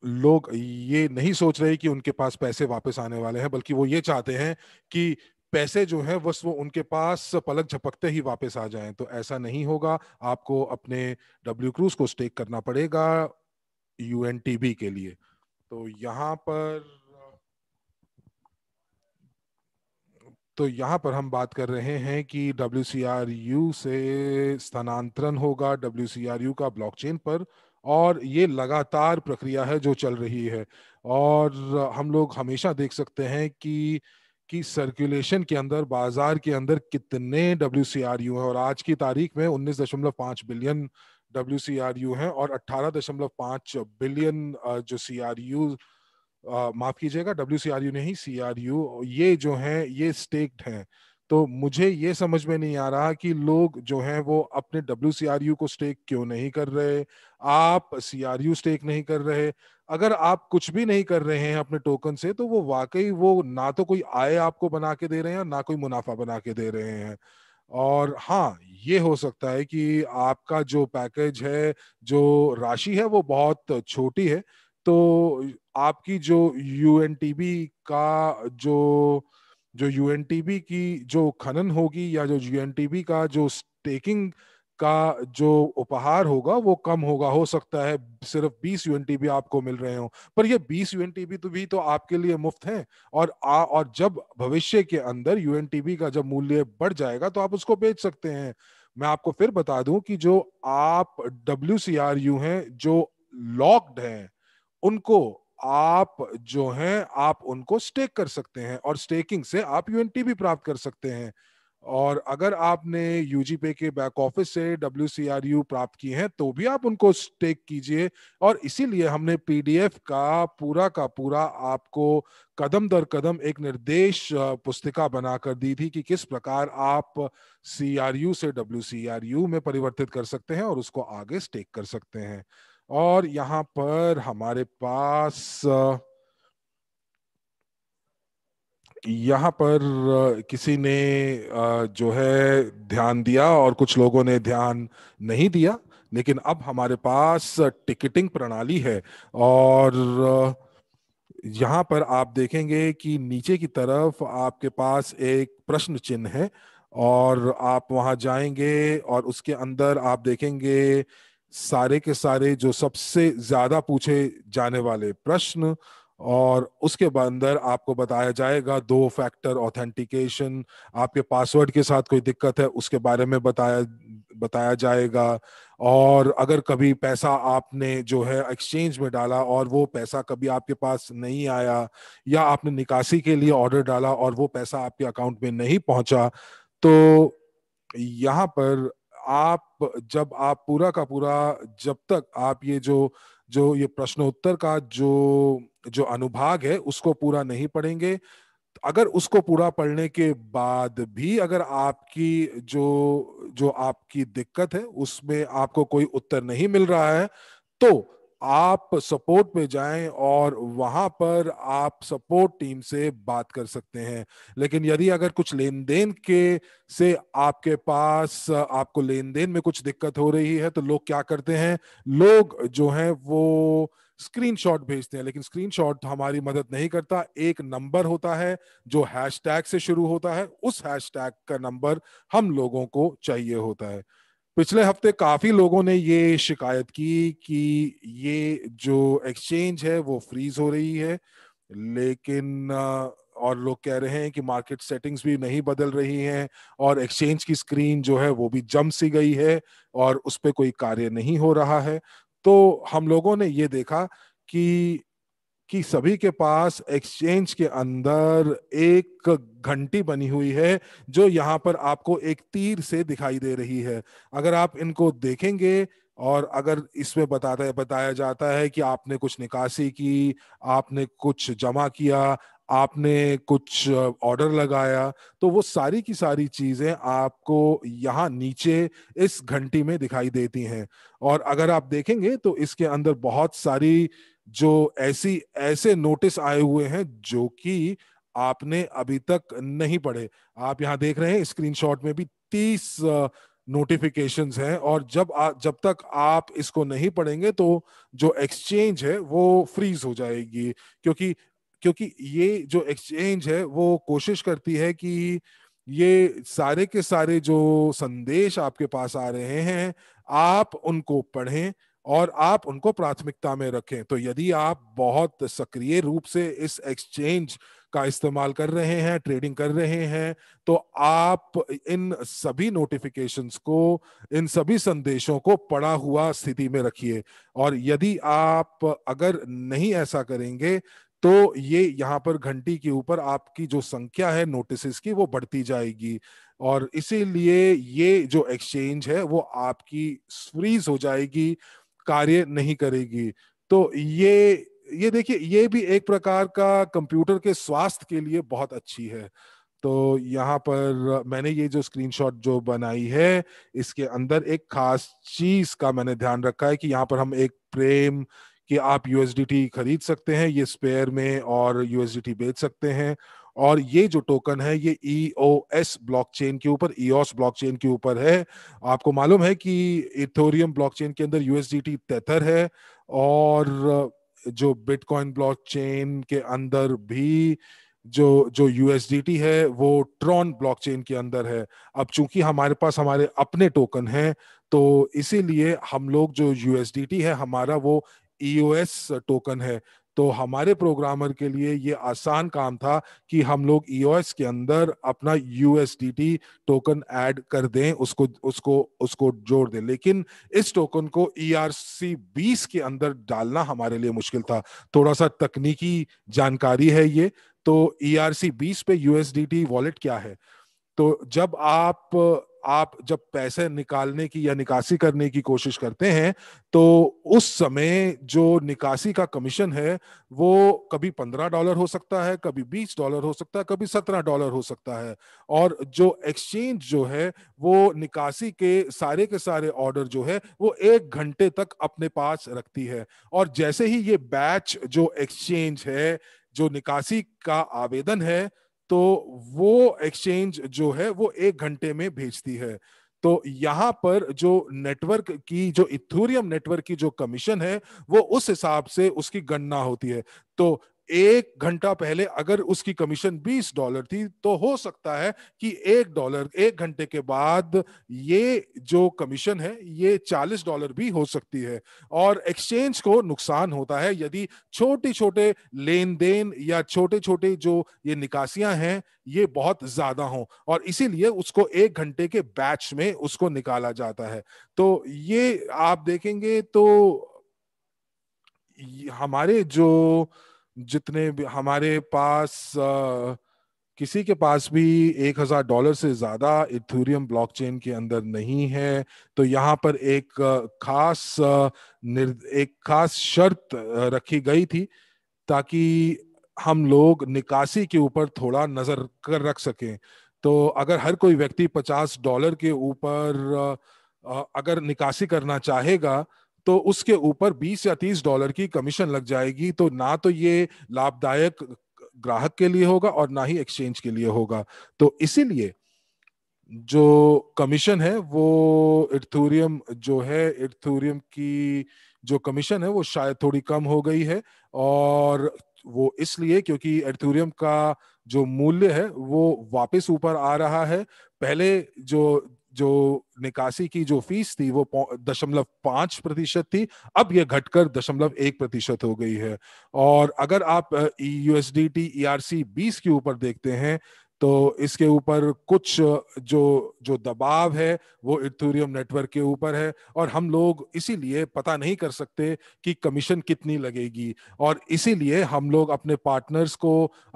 लोग ये नहीं सोच रहे कि उनके पास पैसे वापस आने वाले हैं बल्कि वो ये चाहते हैं कि पैसे जो है बस वो उनके पास पलक झपकते ही वापस आ जाएं तो ऐसा नहीं होगा आपको अपने डब्ल्यू क्रूज को स्टेक करना पड़ेगा यू के लिए तो यहाँ पर तो यहाँ पर हम बात कर रहे हैं कि डब्ल्यू से स्थानांतरण होगा डब्ल्यू का ब्लॉकचेन पर और ये लगातार प्रक्रिया है जो चल रही है और हम लोग हमेशा देख सकते हैं कि कि सर्कुलेशन के अंदर बाजार के अंदर कितने डब्ल्यू यू हैं और आज की तारीख में 19.5 billion W C R U हैं और 18.5 बिलियन जो सी माफ कीजिएगा डब्ल्यू यू नहीं यू ये जो है ये स्टेक्ड है तो मुझे ये समझ में नहीं आ रहा कि लोग जो हैं वो अपने डब्ल्यू यू को स्टेक क्यों नहीं कर रहे आप यू स्टेक नहीं कर रहे अगर आप कुछ भी नहीं कर रहे हैं अपने टोकन से तो वो वाकई वो ना तो कोई आय आपको बना के दे रहे हैं और ना कोई मुनाफा बना के दे रहे हैं और हाँ ये हो सकता है कि आपका जो पैकेज है जो राशि है वो बहुत छोटी है तो आपकी जो यू का जो जो यू की जो खनन होगी या जो यू का जो स्टेकिंग का जो उपहार होगा वो कम होगा हो सकता है सिर्फ 20 बी आपको मिल रहे हो पर ये 20 यू तो भी तो आपके लिए मुफ्त हैं और आ, और जब भविष्य के अंदर बी का जब मूल्य बढ़ जाएगा तो आप उसको बेच सकते हैं मैं आपको फिर बता दूं कि जो आप डब्ल्यू हैं जो लॉक्ड हैं उनको आप जो हैं आप उनको स्टेक कर सकते हैं और स्टेकिंग से आप यूएनटी भी प्राप्त कर सकते हैं और अगर आपने यूजी पे के बैक ऑफिस से डब्ल्यू प्राप्त किए हैं तो भी आप उनको स्टेक कीजिए और इसीलिए हमने पीडीएफ का पूरा का पूरा आपको कदम दर कदम एक निर्देश पुस्तिका बना कर दी थी कि किस प्रकार आप यू से डब्ल्यू में परिवर्तित कर सकते हैं और उसको आगे स्टेक कर सकते हैं और यहाँ पर हमारे पास यहाँ पर किसी ने जो है ध्यान दिया और कुछ लोगों ने ध्यान नहीं दिया लेकिन अब हमारे पास टिकटिंग प्रणाली है और यहाँ पर आप देखेंगे कि नीचे की तरफ आपके पास एक प्रश्न चिन्ह है और आप वहाँ जाएंगे और उसके अंदर आप देखेंगे सारे के सारे जो सबसे ज्यादा पूछे जाने वाले प्रश्न और उसके अंदर आपको बताया जाएगा दो फैक्टर ऑथेंटिकेशन आपके पासवर्ड के साथ कोई दिक्कत है उसके बारे में बताया बताया जाएगा और अगर कभी पैसा आपने जो है एक्सचेंज में डाला और वो पैसा कभी आपके पास नहीं आया या आपने निकासी के लिए ऑर्डर डाला और वो पैसा आपके अकाउंट में नहीं पहुंचा तो यहाँ पर आप जब आप पूरा का पूरा जब तक आप ये जो जो ये प्रश्नोत्तर का जो जो अनुभाग है उसको पूरा नहीं पढ़ेंगे अगर उसको पूरा पढ़ने के बाद भी अगर आपकी जो जो आपकी दिक्कत है उसमें आपको कोई उत्तर नहीं मिल रहा है तो आप सपोर्ट पे जाएं और वहां पर आप सपोर्ट टीम से बात कर सकते हैं लेकिन यदि अगर कुछ लेन देन के से आपके पास आपको लेन देन में कुछ दिक्कत हो रही है तो लोग क्या करते हैं लोग जो हैं वो स्क्रीनशॉट भेजते हैं लेकिन स्क्रीनशॉट हमारी मदद नहीं करता एक नंबर होता है जो हैशटैग से शुरू होता है उस हैशटैग का नंबर हम लोगों को चाहिए होता है पिछले हफ्ते काफी लोगों ने ये शिकायत की कि ये जो एक्सचेंज है वो फ्रीज हो रही है लेकिन और लोग कह रहे हैं कि मार्केट सेटिंग्स भी नहीं बदल रही हैं और एक्सचेंज की स्क्रीन जो है वो भी जम सी गई है और उस पर कोई कार्य नहीं हो रहा है तो हम लोगों ने ये देखा कि कि सभी के पास एक्सचेंज के अंदर एक घंटी बनी हुई है जो यहाँ पर आपको एक तीर से दिखाई दे रही है अगर आप इनको देखेंगे और अगर इसमें बताता बताया जाता है कि आपने कुछ निकासी की आपने कुछ जमा किया आपने कुछ ऑर्डर लगाया तो वो सारी की सारी चीज़ें आपको यहाँ नीचे इस घंटी में दिखाई देती हैं और अगर आप देखेंगे तो इसके अंदर बहुत सारी जो ऐसी ऐसे नोटिस आए हुए हैं जो कि आपने अभी तक नहीं पढ़े आप यहां देख रहे हैं स्क्रीनशॉट में भी तीस नोटिफिकेशन हैं और जब आ, जब तक आप इसको नहीं पढ़ेंगे तो जो एक्सचेंज है वो फ्रीज हो जाएगी क्योंकि क्योंकि ये जो एक्सचेंज है वो कोशिश करती है कि ये सारे के सारे जो संदेश आपके पास आ रहे हैं आप उनको पढ़ें और आप उनको प्राथमिकता में रखें तो यदि आप बहुत सक्रिय रूप से इस एक्सचेंज का इस्तेमाल कर रहे हैं ट्रेडिंग कर रहे हैं तो आप इन सभी नोटिफिकेशंस को इन सभी संदेशों को पड़ा हुआ स्थिति में रखिए और यदि आप अगर नहीं ऐसा करेंगे तो ये यहाँ पर घंटी के ऊपर आपकी जो संख्या है नोटिस की वो बढ़ती जाएगी और इसीलिए ये जो एक्सचेंज है वो आपकी फ्रीज हो जाएगी कार्य नहीं करेगी तो ये ये देखिए ये भी एक प्रकार का कंप्यूटर के स्वास्थ्य के लिए बहुत अच्छी है तो यहाँ पर मैंने ये जो स्क्रीनशॉट जो बनाई है इसके अंदर एक खास चीज का मैंने ध्यान रखा है कि यहाँ पर हम एक प्रेम कि आप यूएसडीटी खरीद सकते हैं ये स्पेयर में और यूएसडीटी बेच सकते हैं और ये जो टोकन है ये ई ओ एस चेन के ऊपर ईओस e चेन के ऊपर है आपको मालूम है कि इथोरियम ब्लॉक चेन के अंदर यूएसडीटी तेथर है और जो बिटकॉइन ब्लॉक चेन के अंदर भी जो जो यूएसडीटी है वो ट्रॉन ब्लॉकचेन के अंदर है अब चूंकि हमारे पास हमारे अपने टोकन हैं तो इसीलिए हम लोग जो यूएसडीटी है हमारा वो ईओएस e टोकन है तो हमारे प्रोग्रामर के लिए ये आसान काम था कि हम लोग ईओएस e के अंदर अपना यूएसडीटी टोकन ऐड कर दें उसको उसको उसको जोड़ दें लेकिन इस टोकन को ईआरसी e 20 के अंदर डालना हमारे लिए मुश्किल था थोड़ा सा तकनीकी जानकारी है ये तो ERC 20 पे USDT वॉलेट क्या है तो जब आप आप जब पैसे निकालने की या निकासी करने की कोशिश करते हैं तो उस समय जो निकासी का कमीशन है वो कभी पंद्रह डॉलर हो सकता है कभी बीस डॉलर हो सकता है कभी सत्रह डॉलर हो सकता है और जो एक्सचेंज जो है वो निकासी के सारे के सारे ऑर्डर जो है वो एक घंटे तक अपने पास रखती है और जैसे ही ये बैच जो एक्सचेंज है जो निकासी का आवेदन है तो वो एक्सचेंज जो है वो एक घंटे में भेजती है तो यहां पर जो नेटवर्क की जो इथोरियम नेटवर्क की जो कमीशन है वो उस हिसाब से उसकी गणना होती है तो एक घंटा पहले अगर उसकी कमीशन 20 डॉलर थी तो हो सकता है कि एक डॉलर एक घंटे के बाद ये जो कमीशन है ये 40 डॉलर भी हो सकती है और एक्सचेंज को नुकसान होता है यदि छोटे छोटे लेन देन या छोटे छोटे जो ये निकासियां हैं ये बहुत ज्यादा हो और इसीलिए उसको एक घंटे के बैच में उसको निकाला जाता है तो ये आप देखेंगे तो हमारे जो जितने भी हमारे पास आ, किसी के पास भी एक हजार डॉलर से ज्यादा इथूरियम ब्लॉकचेन के अंदर नहीं है तो यहाँ पर एक खास एक खास शर्त रखी गई थी ताकि हम लोग निकासी के ऊपर थोड़ा नजर कर रख सकें तो अगर हर कोई व्यक्ति पचास डॉलर के ऊपर अगर निकासी करना चाहेगा तो उसके ऊपर 20 या 30 डॉलर की कमीशन लग जाएगी तो ना तो ये लाभदायक ग्राहक के लिए होगा और ना ही एक्सचेंज के लिए होगा तो इसीलिए जो कमीशन है वो इथोरियम जो है इथोरियम की जो कमीशन है वो शायद थोड़ी कम हो गई है और वो इसलिए क्योंकि एथोरियम का जो मूल्य है वो वापस ऊपर आ रहा है पहले जो जो निकासी की जो फीस थी वो दशमलव पांच प्रतिशत थी अब ये घटकर दशमलव एक प्रतिशत हो गई है और अगर आप USD T E R C बीस के ऊपर देखते हैं तो इसके ऊपर कुछ जो जो दबाव है वो इथोरियम नेटवर्क के ऊपर है और हम लोग इसीलिए पता नहीं कर सकते कि कमीशन कितनी लगेगी और इसीलिए हम लोग अपने पार्टनर्स को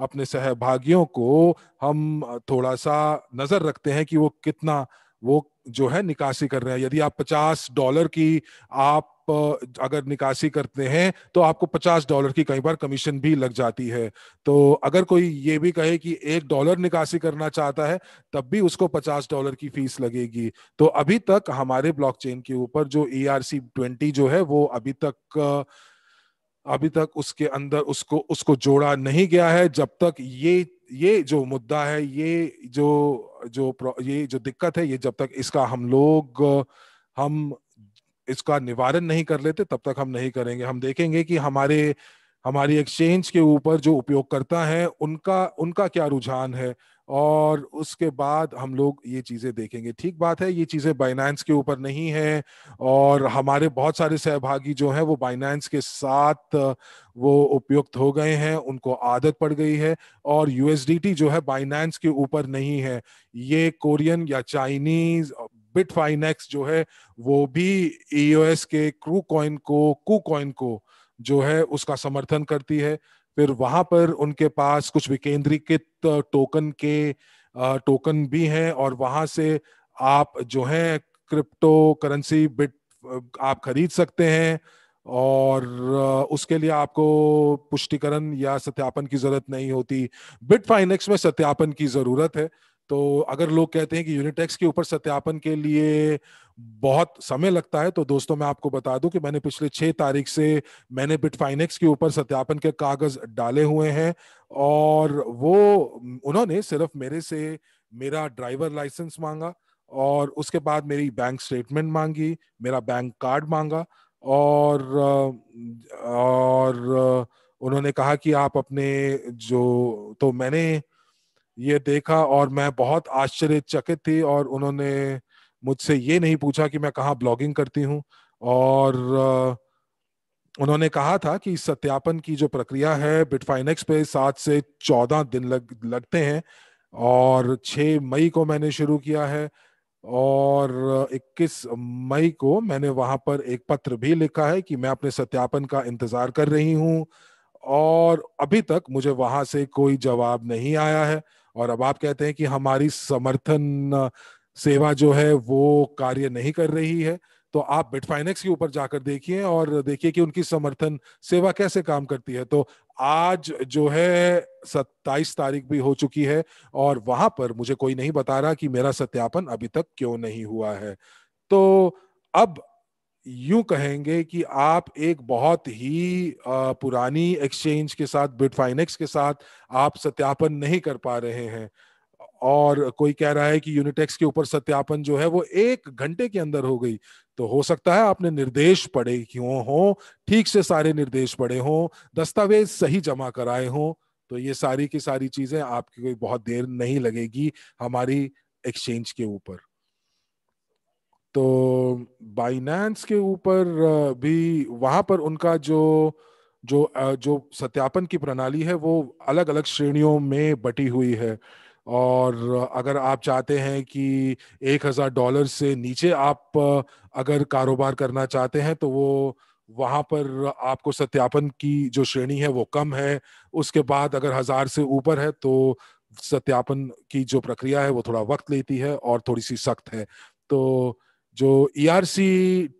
अपने सहभागियों को हम थोड़ा सा नज़र रखते हैं कि वो कितना वो जो है निकासी कर रहे हैं यदि आप 50 डॉलर की आप अगर निकासी करते हैं तो आपको 50 डॉलर की कई बार कमीशन भी लग जाती है तो अगर कोई ये भी कहे कि एक डॉलर निकासी करना चाहता है तब भी उसको 50 डॉलर की फीस लगेगी तो अभी तक हमारे ब्लॉकचेन के ऊपर जो ई आर सी ट्वेंटी जो है वो अभी तक अभी तक उसके अंदर उसको उसको जोड़ा नहीं गया है जब तक ये ये जो मुद्दा है ये जो जो ये जो दिक्कत है ये जब तक इसका हम लोग हम इसका निवारण नहीं कर लेते तब तक हम नहीं करेंगे हम देखेंगे कि हमारे हमारी एक्सचेंज के ऊपर जो उपयोगकर्ता हैं उनका उनका क्या रुझान है और उसके बाद हम लोग ये चीज़ें देखेंगे ठीक बात है ये चीज़ें बाइनेंस के ऊपर नहीं है और हमारे बहुत सारे सहभागी जो हैं वो बाइनेंस के साथ वो उपयुक्त हो गए हैं उनको आदत पड़ गई है और यूएसडीटी जो है बाइनेंस के ऊपर नहीं है ये कोरियन या चाइनीज बिट फाइनेक्स जो है वो भी ई e के क्रू कॉइन को कू कॉइन को जो है उसका समर्थन करती है फिर वहां पर उनके पास कुछ विकेंद्रीकृत टोकन के टोकन भी हैं और वहां से आप जो है क्रिप्टो करेंसी बिट आप खरीद सकते हैं और उसके लिए आपको पुष्टिकरण या सत्यापन की जरूरत नहीं होती बिट फाइनेक्स में सत्यापन की जरूरत है तो अगर लोग कहते हैं कि यूनिटेक्स के ऊपर सत्यापन के लिए बहुत समय लगता है तो दोस्तों मैं आपको बता दूं कि मैंने पिछले छह तारीख से मैंने बिटफाइनेक्स के ऊपर सत्यापन के कागज डाले हुए हैं और वो उन्होंने सिर्फ मेरे से मेरा ड्राइवर लाइसेंस मांगा और उसके बाद मेरी बैंक स्टेटमेंट मांगी मेरा बैंक कार्ड मांगा और और उन्होंने कहा कि आप अपने जो तो मैंने ये देखा और मैं बहुत आश्चर्यचकित थी और उन्होंने मुझसे ये नहीं पूछा कि मैं कहाँ ब्लॉगिंग करती हूँ और उन्होंने कहा था कि सत्यापन की जो प्रक्रिया है बिटफाइनेक्स पे सात से चौदह दिन लग लगते हैं और छ मई को मैंने शुरू किया है और 21 मई को मैंने वहां पर एक पत्र भी लिखा है कि मैं अपने सत्यापन का इंतजार कर रही हूं और अभी तक मुझे वहां से कोई जवाब नहीं आया है और अब आप कहते हैं कि हमारी समर्थन सेवा जो है वो कार्य नहीं कर रही है तो आप बिटफाइनेक्स के ऊपर जाकर देखिए और देखिए कि उनकी समर्थन सेवा कैसे काम करती है तो आज जो है सत्ताईस तारीख भी हो चुकी है और वहां पर मुझे कोई नहीं बता रहा कि मेरा सत्यापन अभी तक क्यों नहीं हुआ है तो अब यूं कहेंगे कि आप एक बहुत ही पुरानी एक्सचेंज के साथ बिटफाइनेक्स के साथ आप सत्यापन नहीं कर पा रहे हैं और कोई कह रहा है कि यूनिटेक्स के ऊपर सत्यापन जो है वो एक घंटे के अंदर हो गई तो हो सकता है आपने निर्देश पढ़े क्यों हो ठीक से सारे निर्देश पढ़े हों दस्तावेज सही जमा कराए हों तो ये सारी की सारी चीजें आपकी कोई बहुत देर नहीं लगेगी हमारी एक्सचेंज के ऊपर तो बाइनेंस के ऊपर भी वहां पर उनका जो जो जो सत्यापन की प्रणाली है वो अलग अलग श्रेणियों में बटी हुई है और अगर आप चाहते हैं कि एक हज़ार डॉलर से नीचे आप अगर कारोबार करना चाहते हैं तो वो वहां पर आपको सत्यापन की जो श्रेणी है वो कम है उसके बाद अगर हज़ार से ऊपर है तो सत्यापन की जो प्रक्रिया है वो थोड़ा वक्त लेती है और थोड़ी सी सख्त है तो जो ई आर सी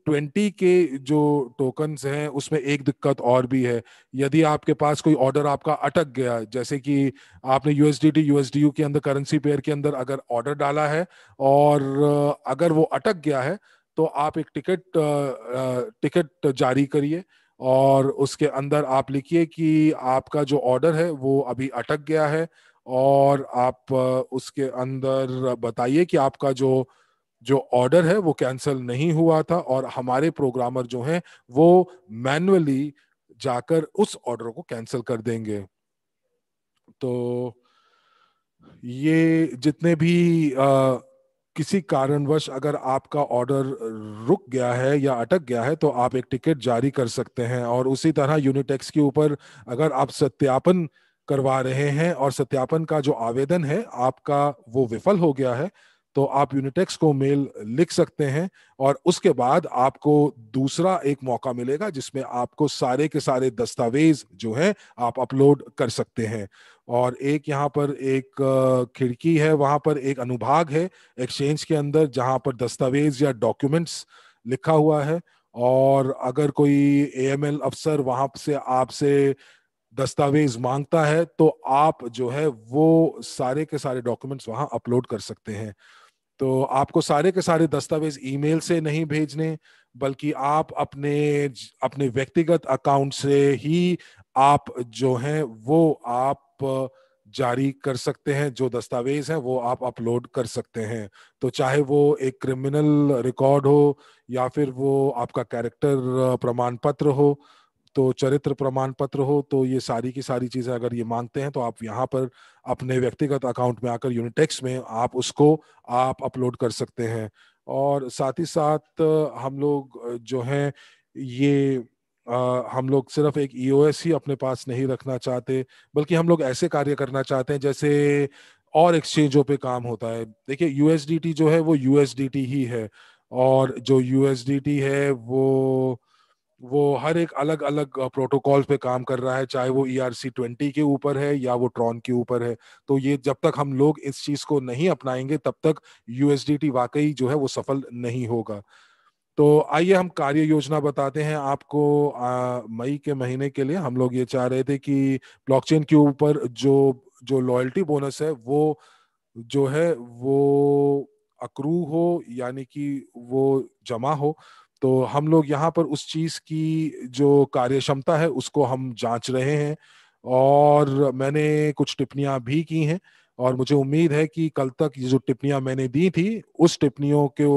ट्वेंटी के जो टोकन्स हैं उसमें एक दिक्कत और भी है यदि आपके पास कोई ऑर्डर आपका अटक गया जैसे कि आपने U S D T U S D U के अंदर करेंसी पेयर के अंदर अगर ऑर्डर डाला है और अगर वो अटक गया है तो आप एक टिकट टिकट जारी करिए और उसके अंदर आप लिखिए कि आपका जो ऑर्डर है वो अभी अटक गया है और आप उसके अंदर बताइए कि आपका जो जो ऑर्डर है वो कैंसिल नहीं हुआ था और हमारे प्रोग्रामर जो हैं वो मैनुअली जाकर उस ऑर्डर को कैंसिल कर देंगे तो ये जितने भी आ, किसी कारणवश अगर आपका ऑर्डर रुक गया है या अटक गया है तो आप एक टिकट जारी कर सकते हैं और उसी तरह यूनिटेक्स के ऊपर अगर आप सत्यापन करवा रहे हैं और सत्यापन का जो आवेदन है आपका वो विफल हो गया है तो आप यूनिटेक्स को मेल लिख सकते हैं और उसके बाद आपको दूसरा एक मौका मिलेगा जिसमें आपको सारे के सारे दस्तावेज जो है आप अपलोड कर सकते हैं और एक यहाँ पर एक खिड़की है वहां पर एक अनुभाग है एक्सचेंज के अंदर जहां पर दस्तावेज या डॉक्यूमेंट्स लिखा हुआ है और अगर कोई एएमएल अफसर वहां से आपसे दस्तावेज मांगता है तो आप जो है वो सारे के सारे डॉक्यूमेंट्स वहां अपलोड कर सकते हैं तो आपको सारे के सारे दस्तावेज ईमेल से नहीं भेजने बल्कि आप अपने अपने व्यक्तिगत अकाउंट से ही आप जो हैं वो आप जारी कर सकते हैं जो दस्तावेज हैं वो आप अपलोड कर सकते हैं तो चाहे वो एक क्रिमिनल रिकॉर्ड हो या फिर वो आपका कैरेक्टर प्रमाण पत्र हो तो चरित्र प्रमाण पत्र हो तो ये सारी की सारी चीज़ें अगर ये मांगते हैं तो आप यहाँ पर अपने व्यक्तिगत अकाउंट में आकर यूनिटेक्स में आप उसको आप अपलोड कर सकते हैं और साथ ही साथ हम लोग जो हैं ये आ, हम लोग सिर्फ एक ईओएस e ही अपने पास नहीं रखना चाहते बल्कि हम लोग ऐसे कार्य करना चाहते हैं जैसे और एक्सचेंजों पे काम होता है देखिए यूएसडीटी जो है वो यूएसडीटी ही है और जो यूएसडीटी है वो वो हर एक अलग अलग प्रोटोकॉल पे काम कर रहा है चाहे वो ई आर सी ट्वेंटी के ऊपर है या वो ट्रॉन के ऊपर है तो ये जब तक हम लोग इस चीज को नहीं अपनाएंगे तब तक यूएसडीटी वाकई जो है वो सफल नहीं होगा तो आइए हम कार्य योजना बताते हैं आपको मई के महीने के लिए हम लोग ये चाह रहे थे कि ब्लॉकचेन के ऊपर जो जो लॉयल्टी बोनस है वो जो है वो अक्रू हो यानी कि वो जमा हो तो हम लोग यहाँ पर उस चीज़ की जो कार्य क्षमता है उसको हम जांच रहे हैं और मैंने कुछ टिप्पणियां भी की हैं और मुझे उम्मीद है कि कल तक ये जो टिप्पणियां मैंने दी थी उस टिप्पणियों को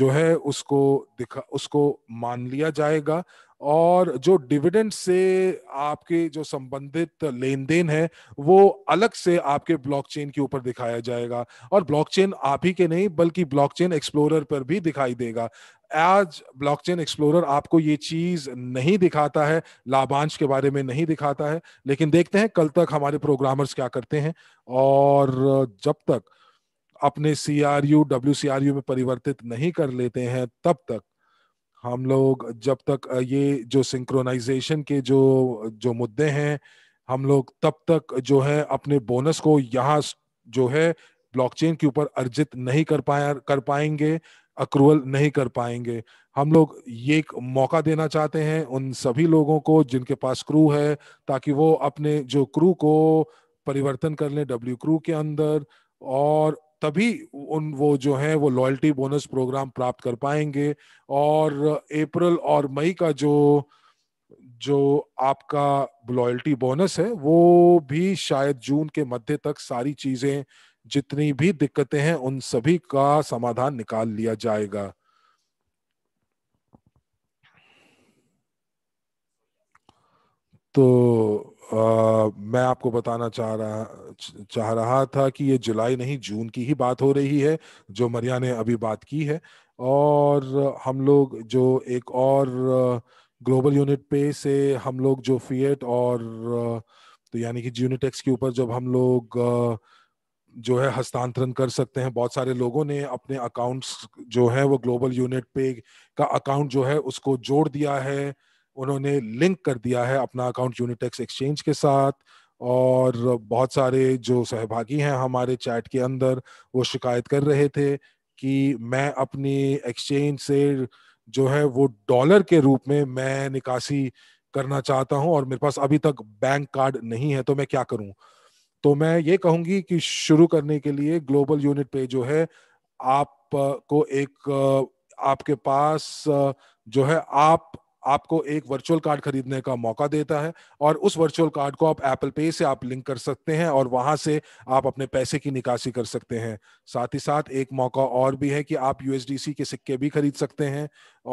जो है उसको दिखा उसको मान लिया जाएगा और जो डिविडेंड से आपके जो संबंधित लेन देन है वो अलग से आपके ब्लॉकचेन के ऊपर दिखाया जाएगा और ब्लॉकचेन आप ही के नहीं बल्कि ब्लॉकचेन एक्सप्लोरर पर भी दिखाई देगा एज ब्लॉकचेन एक्सप्लोरर आपको ये चीज नहीं दिखाता है लाभांश के बारे में नहीं दिखाता है लेकिन देखते हैं कल तक हमारे प्रोग्रामर्स क्या करते हैं और जब तक अपने C R U W C R U में परिवर्तित नहीं कर लेते हैं तब तक हम लोग जब तक ये जो सिंक्रोनाइजेशन के जो जो मुद्दे हैं हम लोग तब तक जो है अपने बोनस को यहाँ जो है ब्लॉकचेन के ऊपर अर्जित नहीं कर पाया कर पाएंगे अक्रूवल नहीं कर पाएंगे हम लोग ये एक मौका देना चाहते हैं उन सभी लोगों को जिनके पास क्रू है ताकि वो अपने जो क्रू को परिवर्तन कर लें डब्ल्यू क्रू के अंदर और तभी उन वो जो है वो लॉयल्टी बोनस प्रोग्राम प्राप्त कर पाएंगे और अप्रैल और मई का जो जो आपका लॉयल्टी बोनस है वो भी शायद जून के मध्य तक सारी चीजें जितनी भी दिक्कतें हैं उन सभी का समाधान निकाल लिया जाएगा तो मैं आपको बताना चाह रहा चाह रहा था कि ये जुलाई नहीं जून की ही बात हो रही है जो मरिया ने अभी बात की है और हम लोग जो एक और ग्लोबल यूनिट पे से हम लोग जो फीएट और तो यानी कि यूनिटेक्स के ऊपर जब हम लोग जो है हस्तांतरण कर सकते हैं बहुत सारे लोगों ने अपने अकाउंट्स जो है वो ग्लोबल यूनिट पे का अकाउंट जो है उसको जोड़ दिया है उन्होंने लिंक कर दिया है अपना अकाउंट यूनिटेक्स एक्सचेंज के साथ और बहुत सारे जो सहभागी हैं हमारे चैट के अंदर वो शिकायत कर रहे थे कि मैं अपनी एक्सचेंज से जो है वो डॉलर के रूप में मैं निकासी करना चाहता हूं और मेरे पास अभी तक बैंक कार्ड नहीं है तो मैं क्या करूं तो मैं ये कहूंगी कि शुरू करने के लिए ग्लोबल यूनिट पे जो है आप को एक आपके पास जो है आप आपको एक वर्चुअल कार्ड खरीदने का मौका देता है और उस वर्चुअल कार्ड को आप एप्पल पे से आप लिंक कर सकते हैं और वहां से आप अपने पैसे की निकासी कर सकते हैं साथ ही साथ एक मौका और भी है कि आप यूएसडीसी के सिक्के भी खरीद सकते हैं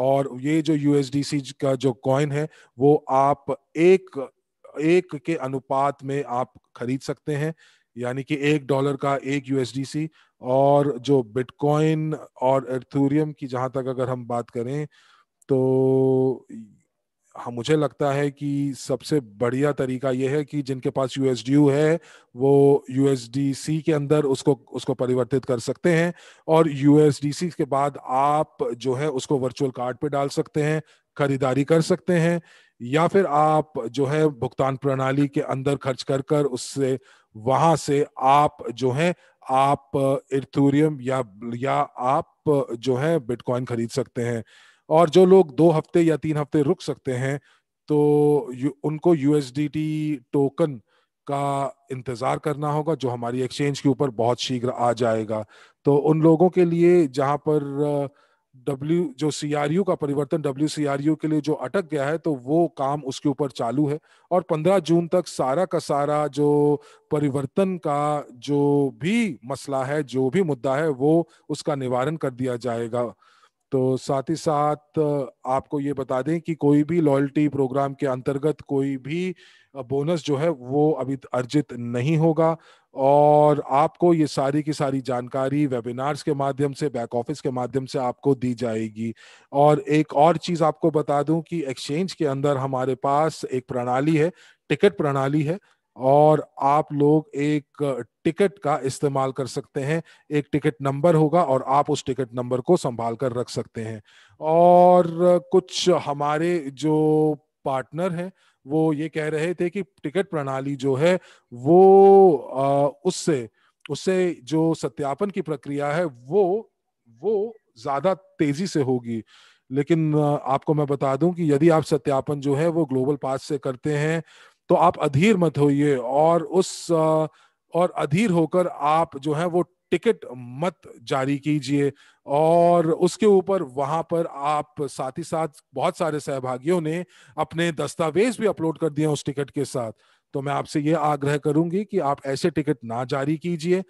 और ये जो यूएसडीसी का जो कॉइन है वो आप एक एक के अनुपात में आप खरीद सकते हैं यानी कि एक डॉलर का एक यूएसडीसी और जो बिटकॉइन और एथेरियम की जहां तक अगर हम बात करें तो हाँ मुझे लगता है कि सबसे बढ़िया तरीका यह है कि जिनके पास यू है वो यू के अंदर उसको उसको परिवर्तित कर सकते हैं और यू के बाद आप जो है उसको वर्चुअल कार्ड पे डाल सकते हैं खरीदारी कर सकते हैं या फिर आप जो है भुगतान प्रणाली के अंदर खर्च कर कर उससे वहां से आप जो है आप इथोरियम या या आप जो है बिटकॉइन खरीद सकते हैं और जो लोग दो हफ्ते या तीन हफ्ते रुक सकते हैं तो यु, उनको यूएसडीटी टोकन का इंतज़ार करना होगा जो हमारी एक्सचेंज के ऊपर बहुत शीघ्र आ जाएगा तो उन लोगों के लिए जहां पर डब्ल्यू जो सी का परिवर्तन डब्ल्यू के लिए जो अटक गया है तो वो काम उसके ऊपर चालू है और 15 जून तक सारा का सारा जो परिवर्तन का जो भी मसला है जो भी मुद्दा है वो उसका निवारण कर दिया जाएगा तो साथ ही साथ आपको ये बता दें कि कोई भी लॉयल्टी प्रोग्राम के अंतर्गत कोई भी बोनस जो है वो अभी अर्जित नहीं होगा और आपको ये सारी की सारी जानकारी वेबिनार्स के माध्यम से बैक ऑफिस के माध्यम से आपको दी जाएगी और एक और चीज़ आपको बता दूं कि एक्सचेंज के अंदर हमारे पास एक प्रणाली है टिकट प्रणाली है और आप लोग एक टिकट का इस्तेमाल कर सकते हैं एक टिकट नंबर होगा और आप उस टिकट नंबर को संभाल कर रख सकते हैं और कुछ हमारे जो पार्टनर हैं वो ये कह रहे थे कि टिकट प्रणाली जो है वो उससे उससे जो सत्यापन की प्रक्रिया है वो वो ज़्यादा तेज़ी से होगी लेकिन आपको मैं बता दूं कि यदि आप सत्यापन जो है वो ग्लोबल पास से करते हैं तो आप अधीर मत होइए और उस और अधीर होकर आप जो है वो टिकट मत जारी कीजिए और उसके ऊपर वहां पर आप साथ ही साथ बहुत सारे सहभागियों ने अपने दस्तावेज भी अपलोड कर दिए उस टिकट के साथ तो मैं आपसे ये आग्रह करूंगी कि आप ऐसे टिकट ना जारी कीजिए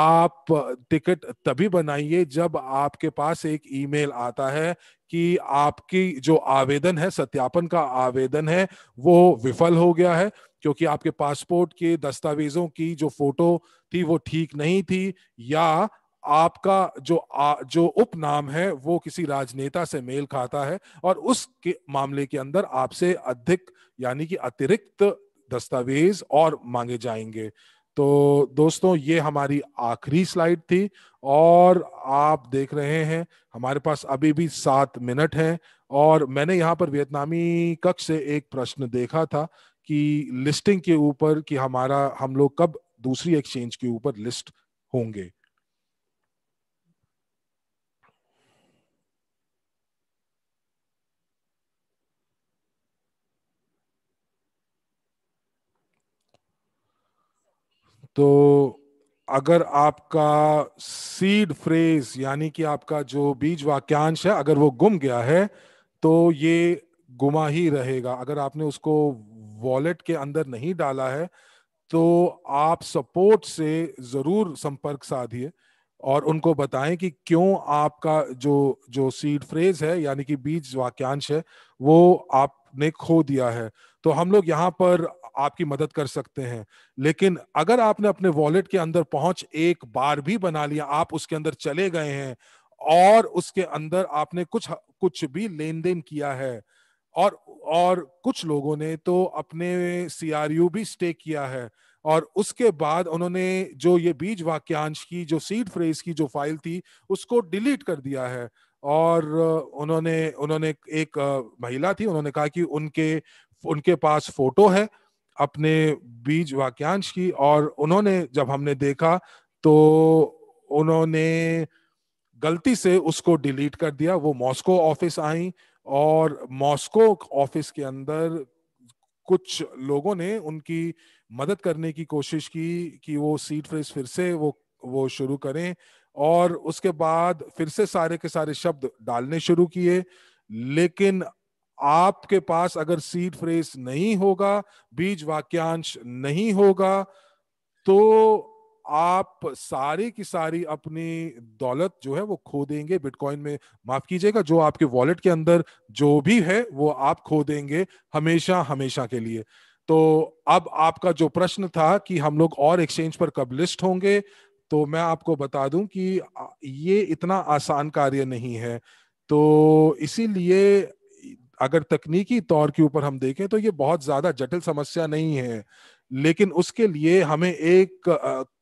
आप टिकट तभी बनाइए जब आपके पास एक ईमेल आता है कि आपकी जो आवेदन है सत्यापन का आवेदन है वो विफल हो गया है क्योंकि आपके पासपोर्ट के दस्तावेजों की जो फोटो थी वो ठीक नहीं थी या आपका जो आ, जो उपनाम है वो किसी राजनेता से मेल खाता है और उस के मामले के अंदर आपसे अधिक यानी कि अतिरिक्त दस्तावेज और मांगे जाएंगे तो दोस्तों ये हमारी आखिरी स्लाइड थी और आप देख रहे हैं हमारे पास अभी भी सात मिनट हैं और मैंने यहाँ पर वियतनामी कक्ष से एक प्रश्न देखा था कि लिस्टिंग के ऊपर कि हमारा हम लोग कब दूसरी एक्सचेंज के ऊपर लिस्ट होंगे तो अगर आपका सीड फ्रेज यानी कि आपका जो बीज वाक्यांश है अगर वो गुम गया है तो ये गुमा ही रहेगा अगर आपने उसको वॉलेट के अंदर नहीं डाला है तो आप सपोर्ट से ज़रूर संपर्क साधिए और उनको बताएं कि क्यों आपका जो जो सीड फ्रेज है यानी कि बीज वाक्यांश है वो आपने खो दिया है तो हम लोग यहाँ पर आपकी मदद कर सकते हैं लेकिन अगर आपने अपने वॉलेट के अंदर पहुंच एक बार भी बना लिया आप उसके अंदर चले गए हैं और उसके अंदर आपने कुछ कुछ भी लेन देन किया है और और कुछ लोगों ने तो अपने सीआरयू भी स्टे किया है और उसके बाद उन्होंने जो ये बीज वाक्यांश की जो सीड फ्रेज की जो फाइल थी उसको डिलीट कर दिया है और उन्होंने उन्होंने एक महिला थी उन्होंने कहा कि उनके उनके पास फोटो है अपने बीज वाक्यांश की और उन्होंने जब हमने देखा तो उन्होंने गलती से उसको डिलीट कर दिया वो मॉस्को ऑफिस आई और मॉस्को ऑफिस के अंदर कुछ लोगों ने उनकी मदद करने की कोशिश की कि वो सीट फ्रेस फिर से वो वो शुरू करें और उसके बाद फिर से सारे के सारे शब्द डालने शुरू किए लेकिन आपके पास अगर सीड फ्रेस नहीं होगा बीज वाक्यांश नहीं होगा तो आप सारी की सारी अपनी दौलत जो है वो खो देंगे बिटकॉइन में माफ कीजिएगा जो आपके वॉलेट के अंदर जो भी है वो आप खो देंगे हमेशा हमेशा के लिए तो अब आपका जो प्रश्न था कि हम लोग और एक्सचेंज पर कब लिस्ट होंगे तो मैं आपको बता दूं कि ये इतना आसान कार्य नहीं है तो इसीलिए अगर तकनीकी तौर के ऊपर हम देखें तो ये बहुत ज्यादा जटिल समस्या नहीं है लेकिन उसके लिए हमें एक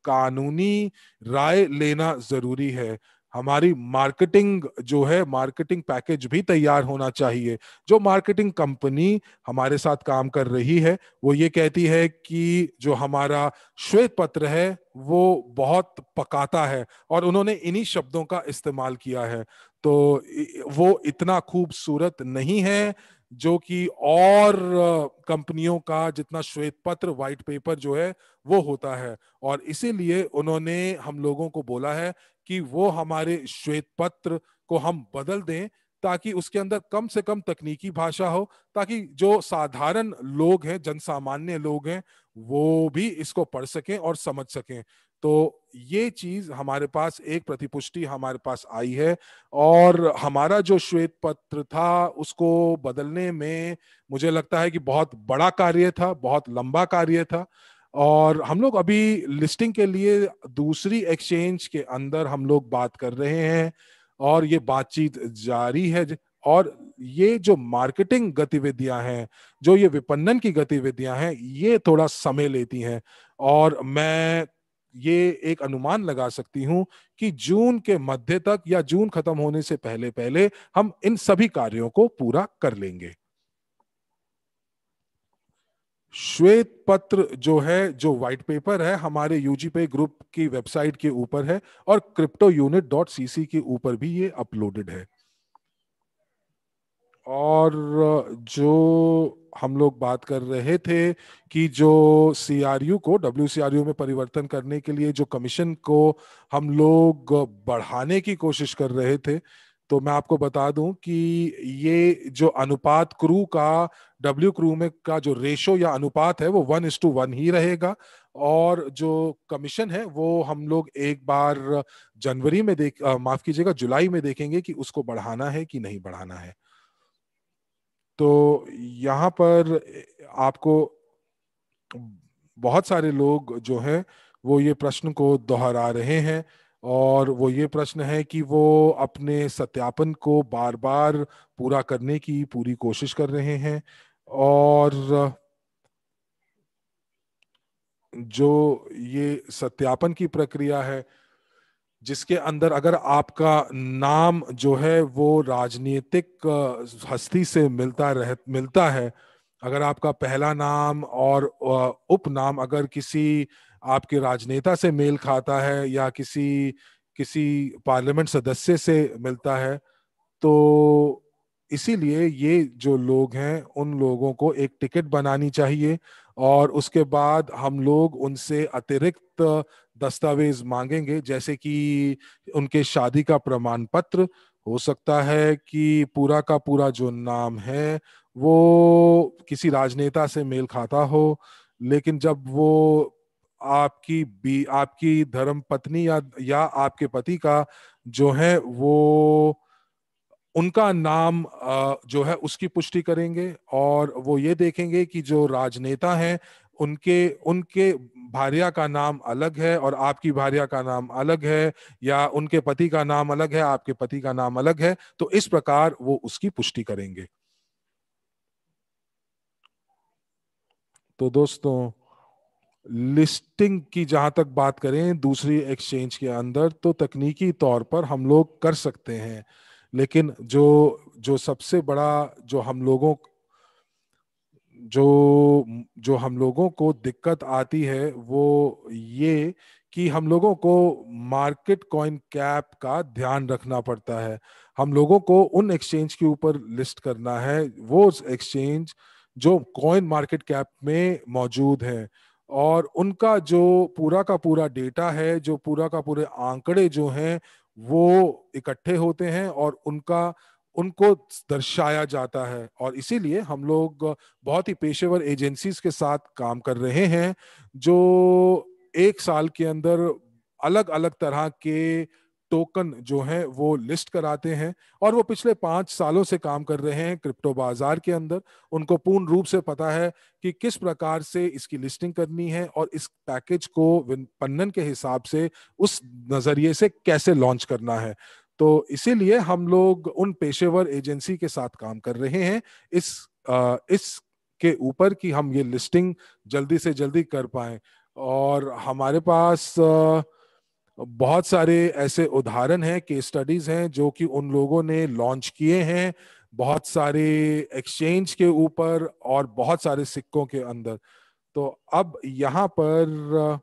कानूनी राय लेना जरूरी है हमारी मार्केटिंग जो है मार्केटिंग पैकेज भी तैयार होना चाहिए जो मार्केटिंग कंपनी हमारे साथ काम कर रही है वो ये कहती है कि जो हमारा श्वेत पत्र है वो बहुत पकाता है और उन्होंने इन्हीं शब्दों का इस्तेमाल किया है तो वो इतना खूबसूरत नहीं है जो कि और कंपनियों का जितना श्वेत पत्र व्हाइट पेपर जो है वो होता है और इसीलिए उन्होंने हम लोगों को बोला है कि वो हमारे श्वेत पत्र को हम बदल दें ताकि उसके अंदर कम से कम तकनीकी भाषा हो ताकि जो साधारण लोग हैं जन सामान्य लोग हैं वो भी इसको पढ़ सकें और समझ सकें तो ये चीज हमारे पास एक प्रतिपुष्टि हमारे पास आई है और हमारा जो श्वेत पत्र था उसको बदलने में मुझे लगता है कि बहुत बड़ा कार्य था बहुत लंबा कार्य था और हम लोग अभी लिस्टिंग के लिए दूसरी एक्सचेंज के अंदर हम लोग बात कर रहे हैं और ये बातचीत जारी है और ये जो मार्केटिंग गतिविधियां हैं जो ये विपणन की गतिविधियां हैं ये थोड़ा समय लेती हैं और मैं ये एक अनुमान लगा सकती हूं कि जून के मध्य तक या जून खत्म होने से पहले पहले हम इन सभी कार्यों को पूरा कर लेंगे श्वेत पत्र जो है जो व्हाइट पेपर है हमारे यूजी पे ग्रुप की वेबसाइट के ऊपर है और क्रिप्टो यूनिट डॉट सीसी के ऊपर भी ये अपलोडेड है और जो हम लोग बात कर रहे थे कि जो सी आर यू को डब्ल्यू यू में परिवर्तन करने के लिए जो कमीशन को हम लोग बढ़ाने की कोशिश कर रहे थे तो मैं आपको बता दूं कि ये जो अनुपात क्रू का डब्ल्यू क्रू में का जो रेशो या अनुपात है वो वन इज टू वन ही रहेगा और जो कमीशन है वो हम लोग एक बार जनवरी में देख माफ कीजिएगा जुलाई में देखेंगे कि उसको बढ़ाना है कि नहीं बढ़ाना है तो यहाँ पर आपको बहुत सारे लोग जो हैं वो ये प्रश्न को दोहरा रहे हैं और वो ये प्रश्न है कि वो अपने सत्यापन को बार बार पूरा करने की पूरी कोशिश कर रहे हैं और जो ये सत्यापन की प्रक्रिया है जिसके अंदर अगर आपका नाम जो है वो राजनीतिक हस्ती से मिलता रह मिलता है अगर आपका पहला नाम और उपनाम अगर किसी आपके राजनेता से मेल खाता है या किसी किसी पार्लियामेंट सदस्य से मिलता है तो इसीलिए ये जो लोग हैं उन लोगों को एक टिकट बनानी चाहिए और उसके बाद हम लोग उनसे अतिरिक्त दस्तावेज मांगेंगे जैसे कि उनके शादी का प्रमाण पत्र हो सकता है कि पूरा का पूरा जो नाम है वो किसी राजनेता से मेल खाता हो लेकिन जब वो आपकी बी आपकी धर्म पत्नी या या आपके पति का जो है वो उनका नाम जो है उसकी पुष्टि करेंगे और वो ये देखेंगे कि जो राजनेता हैं उनके उनके भार्या का नाम अलग है और आपकी भार्या का नाम अलग है या उनके पति का नाम अलग है आपके पति का नाम अलग है तो इस प्रकार वो उसकी पुष्टि करेंगे तो दोस्तों लिस्टिंग की जहां तक बात करें दूसरी एक्सचेंज के अंदर तो तकनीकी तौर पर हम लोग कर सकते हैं लेकिन जो जो सबसे बड़ा जो हम लोगों जो जो हम लोगों को दिक्कत आती है वो ये कि हम लोगों को मार्केट कॉइन कैप का ध्यान रखना पड़ता है हम लोगों को उन एक्सचेंज के ऊपर लिस्ट करना है वो एक्सचेंज जो कॉइन मार्केट कैप में मौजूद है और उनका जो पूरा का पूरा डेटा है जो पूरा का पूरे आंकड़े जो हैं वो इकट्ठे होते हैं और उनका उनको दर्शाया जाता है और इसीलिए हम लोग बहुत ही पेशेवर एजेंसीज के साथ काम कर रहे हैं जो एक साल के अंदर अलग अलग तरह के टोकन जो है वो लिस्ट कराते हैं और वो पिछले पांच सालों से काम कर रहे हैं क्रिप्टो बाजार के अंदर उनको पूर्ण रूप से पता है कि किस प्रकार से इसकी लिस्टिंग करनी है और इस पैकेज को पन्नन के हिसाब से उस नज़रिए से कैसे लॉन्च करना है तो इसीलिए हम लोग उन पेशेवर एजेंसी के साथ काम कर रहे हैं इस आ, इस के ऊपर कि हम ये लिस्टिंग जल्दी से जल्दी कर पाए और हमारे पास आ, बहुत सारे ऐसे उदाहरण हैं केस स्टडीज हैं जो कि उन लोगों ने लॉन्च किए हैं बहुत सारे एक्सचेंज के ऊपर और बहुत सारे सिक्कों के अंदर तो अब यहाँ पर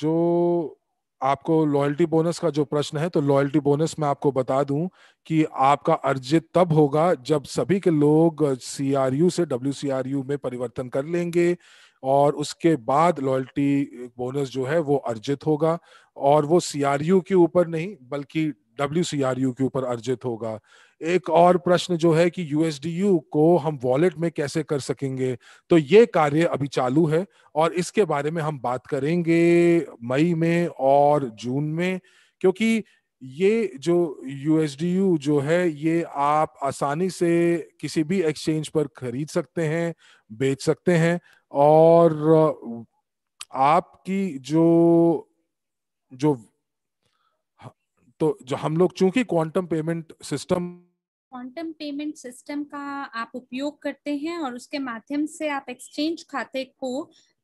जो आपको लॉयल्टी बोनस का जो प्रश्न है तो लॉयल्टी बोनस मैं आपको बता दूं कि आपका अर्जित तब होगा जब सभी के लोग सीआरयू से डब्ल्यू में परिवर्तन कर लेंगे और उसके बाद लॉयल्टी बोनस जो है वो अर्जित होगा और वो सीआरयू के ऊपर नहीं बल्कि डब्ल्यू के ऊपर अर्जित होगा एक और प्रश्न जो है कि यूएसडीयू को हम वॉलेट में कैसे कर सकेंगे तो ये कार्य अभी चालू है और इसके बारे में हम बात करेंगे मई में और जून में क्योंकि ये जो यूएसडीयू जो है ये आप आसानी से किसी भी एक्सचेंज पर खरीद सकते हैं बेच सकते हैं और आपकी जो जो तो जो हम लोग चूंकि quantum payment system quantum payment system का आप उपयोग करते हैं और उसके माध्यम से आप एक्सचेंज खाते को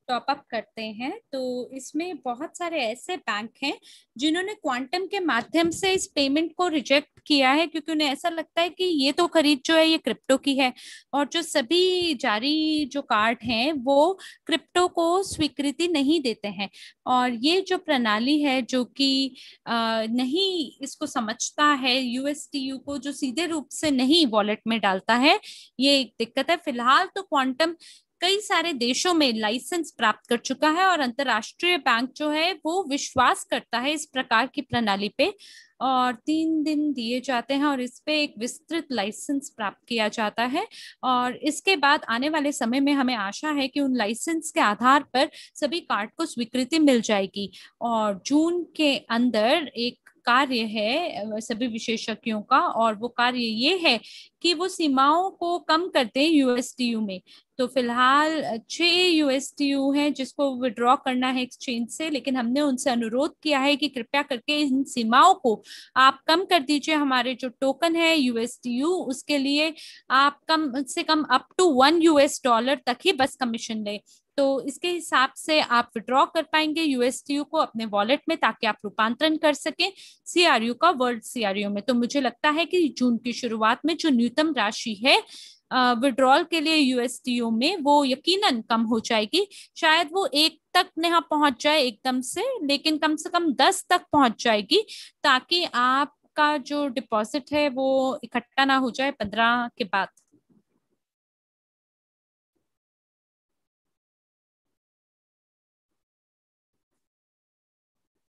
टॉपअप करते हैं तो इसमें बहुत सारे ऐसे बैंक हैं जिन्होंने क्वांटम के माध्यम से इस पेमेंट को रिजेक्ट किया है क्योंकि उन्हें ऐसा लगता है कि ये तो खरीद जो है ये क्रिप्टो की है और जो सभी जारी जो कार्ड हैं वो क्रिप्टो को स्वीकृति नहीं देते हैं और ये जो प्रणाली है जो कि नहीं इसको समझता है यूएसटीयू को जो सीधे रूप से नहीं वॉलेट में डालता है ये एक दिक्कत है फिलहाल तो क्वांटम कई सारे देशों में लाइसेंस प्राप्त कर चुका है और अंतर्राष्ट्रीय बैंक जो है वो विश्वास करता है इस प्रकार की प्रणाली पे और तीन दिन दिए जाते हैं और इस पे एक विस्तृत लाइसेंस प्राप्त किया जाता है और इसके बाद आने वाले समय में हमें आशा है कि उन लाइसेंस के आधार पर सभी कार्ड को स्वीकृति मिल जाएगी और जून के अंदर एक कार्य है सभी विशेषज्ञों का और वो कार्य ये है कि वो सीमाओं को कम करते हैं यूएसटीयू में तो फिलहाल छह यूएसटीयू हैं जिसको विड्रॉ करना है एक्सचेंज से लेकिन हमने उनसे अनुरोध किया है कि कृपया करके इन सीमाओं को आप कम कर दीजिए हमारे जो टोकन है यूएसटीयू उसके लिए आप कम से कम up to one US dollar तक ही बस कमीशन लें तो इसके हिसाब से आप विड्रॉ कर पाएंगे यूएसटीयू को अपने वॉलेट में ताकि आप रूपांतरण कर सकें सीआरयू का वर्ल्ड सीआरयू में तो मुझे लगता है कि जून की शुरुआत में जो न्यूनतम राशि है विड्रॉल के लिए यूएसडीओ में वो यकीनन कम हो जाएगी शायद वो एक तक नहा पहुंच जाए एकदम से लेकिन कम से कम दस तक पहुंच जाएगी ताकि आपका जो डिपॉजिट है वो इकट्ठा ना हो जाए पंद्रह के बाद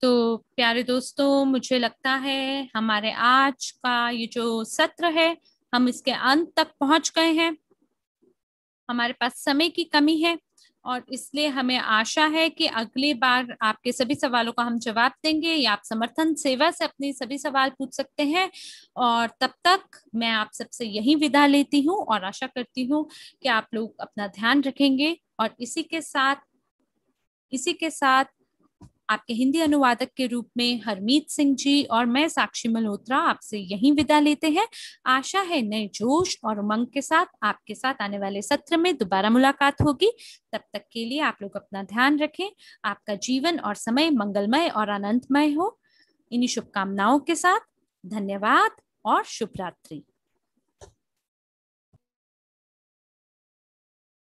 तो प्यारे दोस्तों मुझे लगता है हमारे आज का ये जो सत्र है हम इसके अंत तक पहुंच गए हैं हमारे पास समय की कमी है और इसलिए हमें आशा है कि अगली बार आपके सभी सवालों का हम जवाब देंगे या आप समर्थन सेवा से अपने सभी सवाल पूछ सकते हैं और तब तक मैं आप सबसे यही विदा लेती हूँ और आशा करती हूँ कि आप लोग अपना ध्यान रखेंगे और इसी के साथ इसी के साथ आपके हिंदी अनुवादक के रूप में हरमीत सिंह जी और मैं साक्षी मल्होत्रा आपसे यहीं विदा लेते हैं आशा है नए जोश और उमंग के साथ आपके साथ आने वाले सत्र में दोबारा मुलाकात होगी तब तक के लिए आप लोग अपना ध्यान रखें आपका जीवन और समय मंगलमय और आनंदमय हो इन्हीं शुभकामनाओं के साथ धन्यवाद और शुभ रात्रि